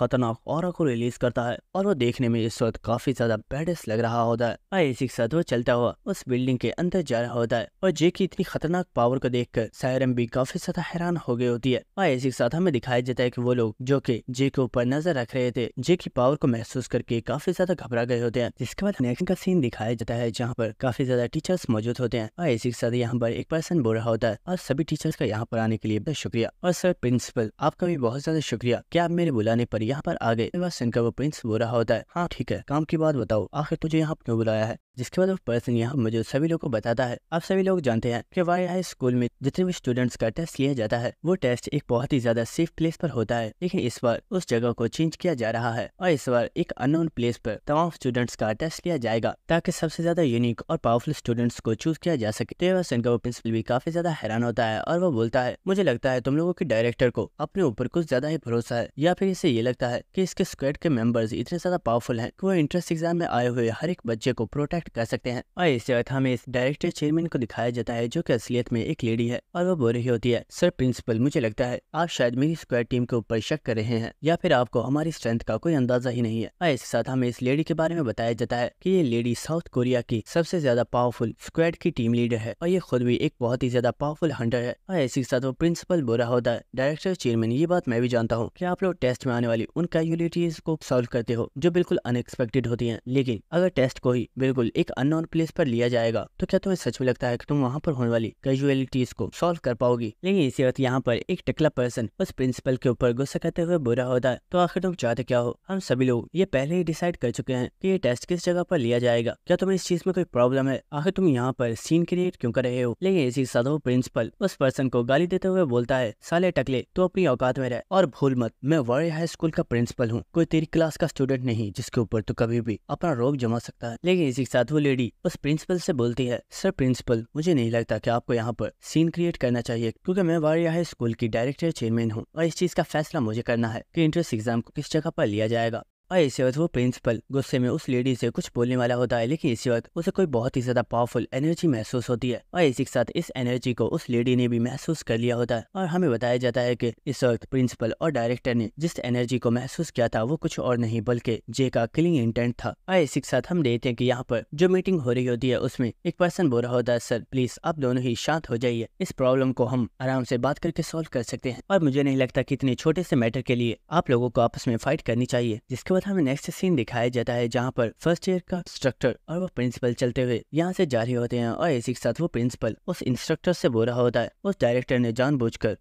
खतरनाक और को रिलीज करता है और वो देखने में इस वक्त काफी ज्यादा बेडेस लग रहा होता है और इसी के साथ वो चलता हुआ उस बिल्डिंग के अंदर जा रहा होता है और जे की इतनी खतरनाक पावर को कर सायरम भी काफी ज्यादा हैरान हो गई होती है और इसी के साथ हमें दिखाया जाता है की वो लोग जो की जे के ऊपर नजर रख रहे थे जे की पावर को महसूस करके काफी ज्यादा घबरा गए होते हैं जिसके बाद नेक्स्ट का सीन दिखाया जाता है जहाँ पर काफी ज्यादा टीचर्स मौजूद होते हैं और इसी के साथ यहाँ पर एक पर्सन बोल रहा होता है और सभी टीचर्स का यहाँ पर आने के लिए शुक्रिया और सर प्रिंसिपल आपका भी बहुत ज्यादा शुक्रिया क्या आप मेरे बुलाने पर यहाँ पर आ गए सुनकर वो प्रिंस बोल रहा होता है हाँ ठीक है काम की बात बताओ आखिर तुझे यहाँ क्यों बुलाया है जिसके बाद वो पर्सन यहाँ मुझे सभी लोग को बताता है आप सभी लोग जानते हैं कि वाई हाई स्कूल में जितने भी स्टूडेंट्स का टेस्ट लिया जाता है वो टेस्ट एक बहुत ही ज्यादा सेफ प्लेस पर होता है लेकिन इस बार उस जगह को चेंज किया जा रहा है और इस बार एक अन प्लेस पर तमाम स्टूडेंट्स का टेस्ट लिया जाएगा ताकि सबसे ज्यादा यूनिक और पावरफुल स्टूडेंट्स को चूज किया जा सके तो सेन वो प्रिंसिपल भी काफी ज्यादा हैरान होता है और वो बोलता है मुझे लगता है तुम लोगों के डायरेक्टर को अपने ऊपर कुछ ज्यादा ही भरोसा है या फिर इसे ये लगता है की इसके स्क्वेड के मेंबर्स इतने ज्यादा पावरफुल है की वो इंट्रेंस एग्जाम में आए हुए हर एक बच्चे को प्रोटेक्ट कर सकते हैं और इसी वक्त हमें इस डायरेक्टर चेयरमैन को दिखाया जाता है जो की असलियत में एक लेडी है और वो बोल रही होती है सर प्रिंसिपल मुझे लगता है आप शायद मेरी स्क्वाड टीम के ऊपर शक कर रहे हैं या फिर आपको हमारी स्ट्रेंथ का कोई अंदाजा ही नहीं है इसके साथ हमें इस लेडी के बारे में बताया जाता है कि ये लेडी साउथ कोरिया की सबसे ज्यादा पावरफुल स्क्वाड की टीम लीडर है और ये खुद भी एक बहुत ही ज्यादा पावरफुल हंटर है और इसी के साथ वो प्रिंसिपल बुरा होता है डायरेक्टर चेयरमैन ये बात मैं भी जानता हूँ की आप लोग टेस्ट में आने वाली उन कैजुअलिटीज को सोल्व करते हो जो बिल्कुल अनएक्सपेक्टेड होती है लेकिन अगर टेस्ट को ही बिल्कुल एक अननोन प्लेस पर लिया जाएगा तो क्या तुम्हें सच में लगता है की तुम वहाँ पर होने वाली कैजुअलिटीज को सोल्व कर पाओगी लेकिन इसी वक्त यहाँ पर एक टकला पर्सन उस प्रिंसिपल के ऊपर गुस्सा करते हुए बुरा होता है तो आखिर तुम चाहते क्या हो हम सभी लोग ये पहले ही डिसाइड कर चुके हैं कि ये टेस्ट किस जगह पर लिया जाएगा क्या तुम्हें इस चीज में कोई प्रॉब्लम है आखिर तुम यहाँ पर सीन क्रिएट क्यों कर रहे हो लेकिन इसी सदो प्रिंसिपल उस पर्सन को गाली देते हुए बोलता है साले टकले तो अपनी औकात में रह और भूल मत मैं वर्ल्ड हाई स्कूल का प्रिंसिपल हूँ कोई तेरी क्लास का स्टूडेंट नहीं जिसके ऊपर तू कभी भी अपना रोग जमा सकता है लेकिन इसी साधु साथ वो लेडी उस प्रिंसिपल ऐसी बोलती है सर प्रिंसिपल मुझे नहीं लगता की आपको यहाँ पर सीन क्रिएट करना चाहिए क्यूँकी मैं वर्ल्ड हाई स्कूल की डायरेक्टर चेयरमैन हूँ और इस चीज का फैसला मुझे करना है की इंट्रेंस एग्जाम को किस जगह पर लिया जाएगा और इसी वक्त वो प्रिंसिपल गुस्से में उस लेडी से कुछ बोलने वाला होता है लेकिन इसी वक्त उसे कोई बहुत ही ज्यादा पावरफुल एनर्जी महसूस होती है और इसी के साथ इस एनर्जी को उस लेडी ने भी महसूस कर लिया होता है और हमें बताया जाता है की इस वक्त प्रिंसिपल और डायरेक्टर ने जिस एनर्जी को महसूस किया था वो कुछ और नहीं बल्कि जे का क्लिंग इंटेंट था और इसी के साथ हम देखते हैं की यहाँ पर जो मीटिंग हो रही होती है उसमें एक पर्सन बोल रहा होता है सर प्लीज आप दोनों ही शांत हो जाइए इस प्रॉब्लम को हम आराम से बात करके सोल्व कर सकते हैं और मुझे नहीं लगता की इतने छोटे से मैटर के लिए आप लोगों को आपस में फाइट करनी चाहिए जिसके बाद हमें नेक्स्ट सीन दिखाया जाता है जहाँ पर फर्स्ट ईयर का इंस्ट्रक्टर और वो प्रिंसिपल चलते हुए यहाँ से जारी होते हैं और इसी के साथ वो प्रिंसिपल उस इंस्ट्रक्टर से बोल रहा होता है उस डायरेक्टर ने जान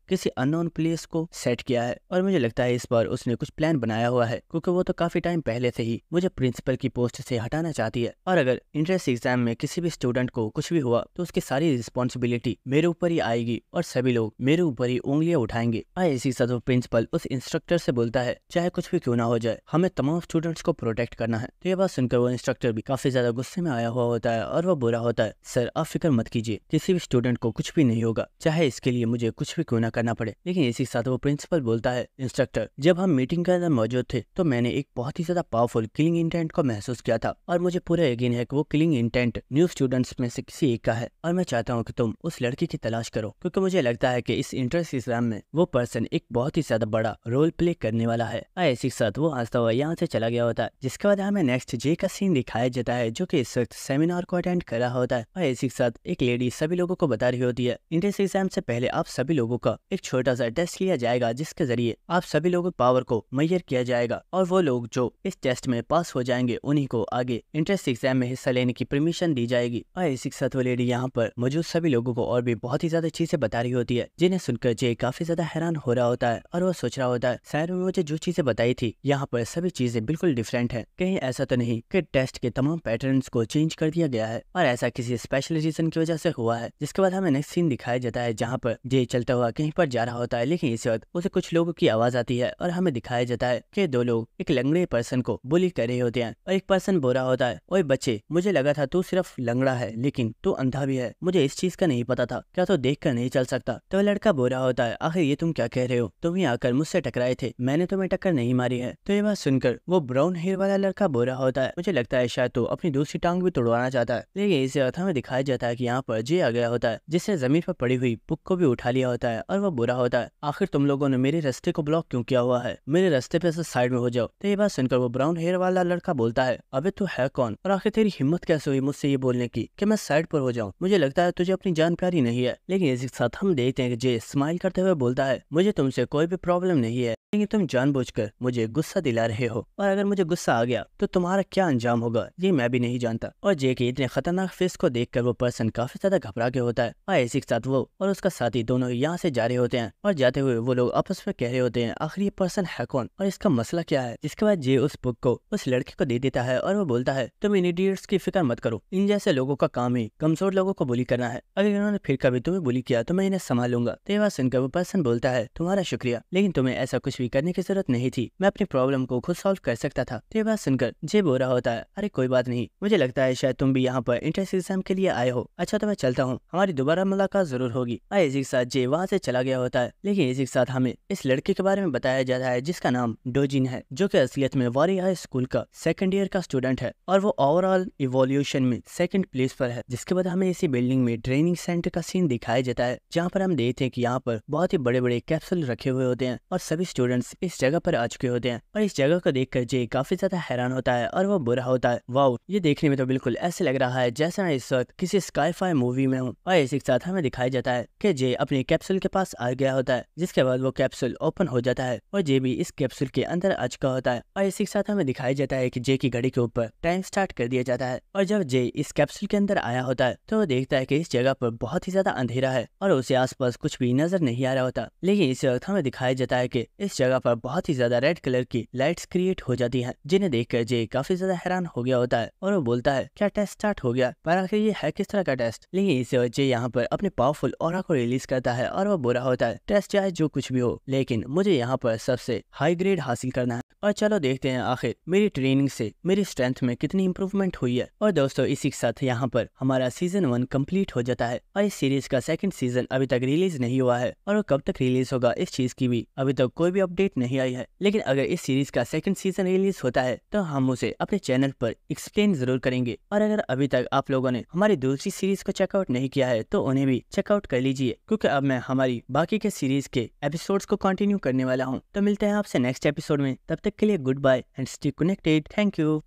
किसी अननोन प्लेस को सेट किया है और मुझे लगता है इस बार उसने कुछ प्लान बनाया हुआ है क्योंकि वो तो काफी टाइम पहले से ही मुझे प्रिंसिपल की पोस्ट से हटाना चाहती है और अगर इंट्रेंस एग्जाम में किसी भी स्टूडेंट को कुछ भी हुआ तो उसकी सारी रिस्पॉन्सिबिलिटी मेरे ऊपर ही आएगी और सभी लोग मेरे ऊपर ही उंगलियां उठाएंगे और इसी साथ वो प्रिंसिपल उस इंस्ट्रक्टर से बोलता है चाहे कुछ भी क्यों ना हो जाए हमें तमाम तमाम स्टूडेंट्स को प्रोटेक्ट करना है तो ये बात सुनकर वो इंस्ट्रक्टर भी काफी ज्यादा गुस्से में आया हुआ होता है और वो बुरा होता है सर आप फिक्र मत कीजिए किसी भी स्टूडेंट को कुछ भी नहीं होगा चाहे इसके लिए मुझे कुछ भी क्यों ना करना पड़े लेकिन इसी साथ वो प्रिंसिपल बोलता है इंस्ट्रक्टर जब हम मीटिंग के अंदर मौजूद थे तो मैंने एक बहुत ही ज्यादा पावरफुल किलिंग इंटेंट को महसूस किया था और मुझे पूरा यकीन है की वो किलिंग इंटेंट न्यू स्टूडेंट्स में से किसी एक का है और मैं चाहता हूँ की तुम उस लड़की की तलाश करो क्यूँकी मुझे लगता है की इस इंटरेस्ट एग्जाम में वो पर्सन एक बहुत ही ज्यादा बड़ा रोल प्ले करने वाला है ऐसी साथ वो हंसता हुआ यहाँ से चला गया होता है जिसके बाद हमें नेक्स्ट जे का सीन दिखाया जाता है जो कि इस वक्त सेमिनार को अटेंड कर रहा होता है और इसी के साथ एक लेडी सभी लोगों को बता रही होती है इंट्रेंस एग्जाम से पहले आप सभी लोगों का एक छोटा सा टेस्ट लिया जाएगा जिसके जरिए आप सभी लोगों पावर को मैयर किया जाएगा और वो लोग जो इस टेस्ट में पास हो जाएंगे उन्हीं को आगे इंट्रेंस एग्जाम में हिस्सा लेने की परमिशन दी जाएगी और इसी के साथ वो लेडी यहाँ पर मौजूद सभी लोगों को और भी बहुत ही ज्यादा चीजें बता रही होती है जिन्हें सुनकर जे काफी ज्यादा हैरान हो रहा होता है और वो सोच रहा होता है शायद मुझे जो चीजें बताई थी यहाँ पर सभी चीज चीजें बिल्कुल डिफरेंट है कहीं ऐसा तो नहीं कि टेस्ट के तमाम पैटर्न को चेंज कर दिया गया है और ऐसा किसी स्पेशल रीजन की वजह से हुआ है जिसके बाद हमें नेक्स्ट सीन दिखाया जाता है जहाँ पर जे चलता हुआ कहीं पर जा रहा होता है लेकिन इस वक्त उसे कुछ लोगों की आवाज आती है और हमें दिखाया जाता है की दो लोग एक लंगड़े पर्सन को बुली कर रहे होते हैं और एक पर्सन बोरा होता है और बच्चे मुझे लगा था तू सिर्फ लंगड़ा है लेकिन तू अंधा भी है मुझे इस चीज का नहीं पता था क्या तो देख कर नहीं चल सकता तो लड़का बोरा होता है आखिर ये तुम क्या कह रहे हो तुम ही आकर मुझसे टकराए थे मैंने तुम्हें टक्कर नहीं मारी है तो ये बात सुनकर देखकर वो ब्राउन हेयर वाला लड़का बोरा होता है मुझे लगता है शायद तो अपनी दूसरी टांग भी तोड़वाना चाहता है लेकिन इसी अर्थ में दिखाया जाता है की यहाँ पर जे आ गया होता है जिसने जमीन पर पड़ी हुई बुक को भी उठा लिया होता है और वो बुरा होता है आखिर तुम लोगों ने मेरे रस्ते को ब्लॉक क्यों किया हुआ है मेरे रस्ते पे से साइड में हो जाओ तो ये बात सुनकर वो ब्राउन हेयर वाला लड़का बोलता है अबे तू है कौन और आखिर तेरी हिम्मत कैसे हुई मुझसे ये बोलने की कि मैं साइड पर हो जाऊँ मुझे लगता है तुझे अपनी जान प्यारी नहीं है लेकिन इसके साथ हम देखते हैं जे स्माइल करते हुए बोलता है मुझे तुमसे कोई भी प्रॉब्लम नहीं है लेकिन तुम जानबूझकर मुझे गुस्सा दिला रहे हो हो और अगर मुझे गुस्सा आ गया तो तुम्हारा क्या अंजाम होगा ये मैं भी नहीं जानता और जे के इतने खतरनाक फेस को देख कर वो पर्सन काफी ज्यादा घबरा के होता है और इसी के साथ वो और उसका साथी दोनों यहाँ ऐसी जा रहे होते हैं और जाते हुए वो लोग आपस में कह रहे होते हैं आखिर ये पर्सन है कौन और इसका मसला क्या है इसके बाद जे उस बुक को उस लड़के को दे देता है और वो बोलता है तुम इन इडियट्स की फिक्र मत करो इन जैसे लोगों का काम ही कमजोर लोगों को बुली करना है अगर इन्होंने फिर कभी तुम्हें बुली किया तो मैं इन्हें संभाल लूंगा तेवा तो सुनकर वो पर्सन बोलता है तुम्हारा शुक्रिया लेकिन तुम्हें ऐसा कुछ भी करने की जरूरत नहीं थी मैं अपनी प्रॉब्लम को खुद सॉल्व कर सकता था तो ये बात सुनकर जे बोरा होता है अरे कोई बात नहीं मुझे लगता है शायद तुम भी यहाँ पर इंट्रेंस एग्जाम के लिए आए हो अच्छा तो मैं चलता हूँ हमारी दोबारा मुलाकात जरूर होगी और इसी के साथ जे वहाँ से चला गया होता है लेकिन इसी के साथ हमें इस लड़के के बारे में बताया जाता है जिसका नाम डोजिन है जो की असलियत में वारी हाई स्कूल का सेकेंड ईयर का स्टूडेंट है और वो ओवरऑल इवोल्यूशन में सेकेंड प्लेस पर है जिसके बाद हमें इसी बिल्डिंग में ट्रेनिंग सेंटर का सीन दिखाया जाता है जहाँ पर हम देखते हैं कि यहाँ पर बहुत ही बड़े बड़े कैप्सूल रखे हुए होते हैं और सभी स्टूडेंट्स इस जगह पर आ चुके होते हैं और इस जगह को देख कर जे काफी ज्यादा हैरान होता है और वो बुरा होता है वाओ ये देखने में तो बिल्कुल ऐसे लग रहा है जैसे मैं इस वक्त किसी स्काईफाई मूवी में हूँ और इसी के साथ हमें दिखाया जाता है की जे अपने कैप्सूल के पास आ गया होता है जिसके बाद वो कैप्सूल ओपन हो जाता है और जे भी इस कैप्सूल के अंदर आ चुका होता है और इसी के साथ हमें दिखाया जाता है की जे की घड़ी के ऊपर टाइम स्टार्ट कर दिया जाता है और जब जे इस कैप्सूल के अंदर आया होता है तो वो देखता है की इस जगह पर बहुत ही ज्यादा अंधेरा है और उसे पास कुछ भी नजर नहीं आ रहा होता लेकिन इस वक्त हमें दिखाया जाता है की इस जगह पर बहुत ही ज्यादा रेड कलर की लाइट्स क्रिएट क्रिएट हो जाती है जिन्हें देख कर जे काफी ज्यादा हैरान हो गया होता है और वो बोलता है क्या टेस्ट स्टार्ट हो गया पर आखिर ये है किस तरह का टेस्ट लेकिन इसे जे यहाँ पर अपने पावरफुल और को रिलीज करता है और वो बुरा होता है टेस्ट चाहे जो कुछ भी हो लेकिन मुझे यहाँ पर सबसे हाई ग्रेड हासिल करना है और चलो देखते हैं आखिर मेरी ट्रेनिंग से मेरी स्ट्रेंथ में कितनी इम्प्रूवमेंट हुई है और दोस्तों इसी के साथ यहाँ पर हमारा सीजन वन कंप्लीट हो जाता है और इस सीरीज का सेकंड सीजन अभी तक रिलीज नहीं हुआ है और वो कब तक रिलीज होगा इस चीज की भी अभी तक कोई भी अपडेट नहीं आई है लेकिन अगर इस सीरीज का सेकंड सीजन रिलीज होता है तो हम उसे अपने चैनल पर एक्सप्लेन जरूर करेंगे और अगर अभी तक आप लोगों ने हमारी दूसरी सीरीज को चेकआउट नहीं किया है तो उन्हें भी चेकआउट कर लीजिए क्योंकि अब मैं हमारी बाकी के सीरीज के एपिसोड को कंटिन्यू करने वाला हूँ तो मिलते हैं आपसे नेक्स्ट एपिसोड में तब तक के लिए goodbye and stay connected thank you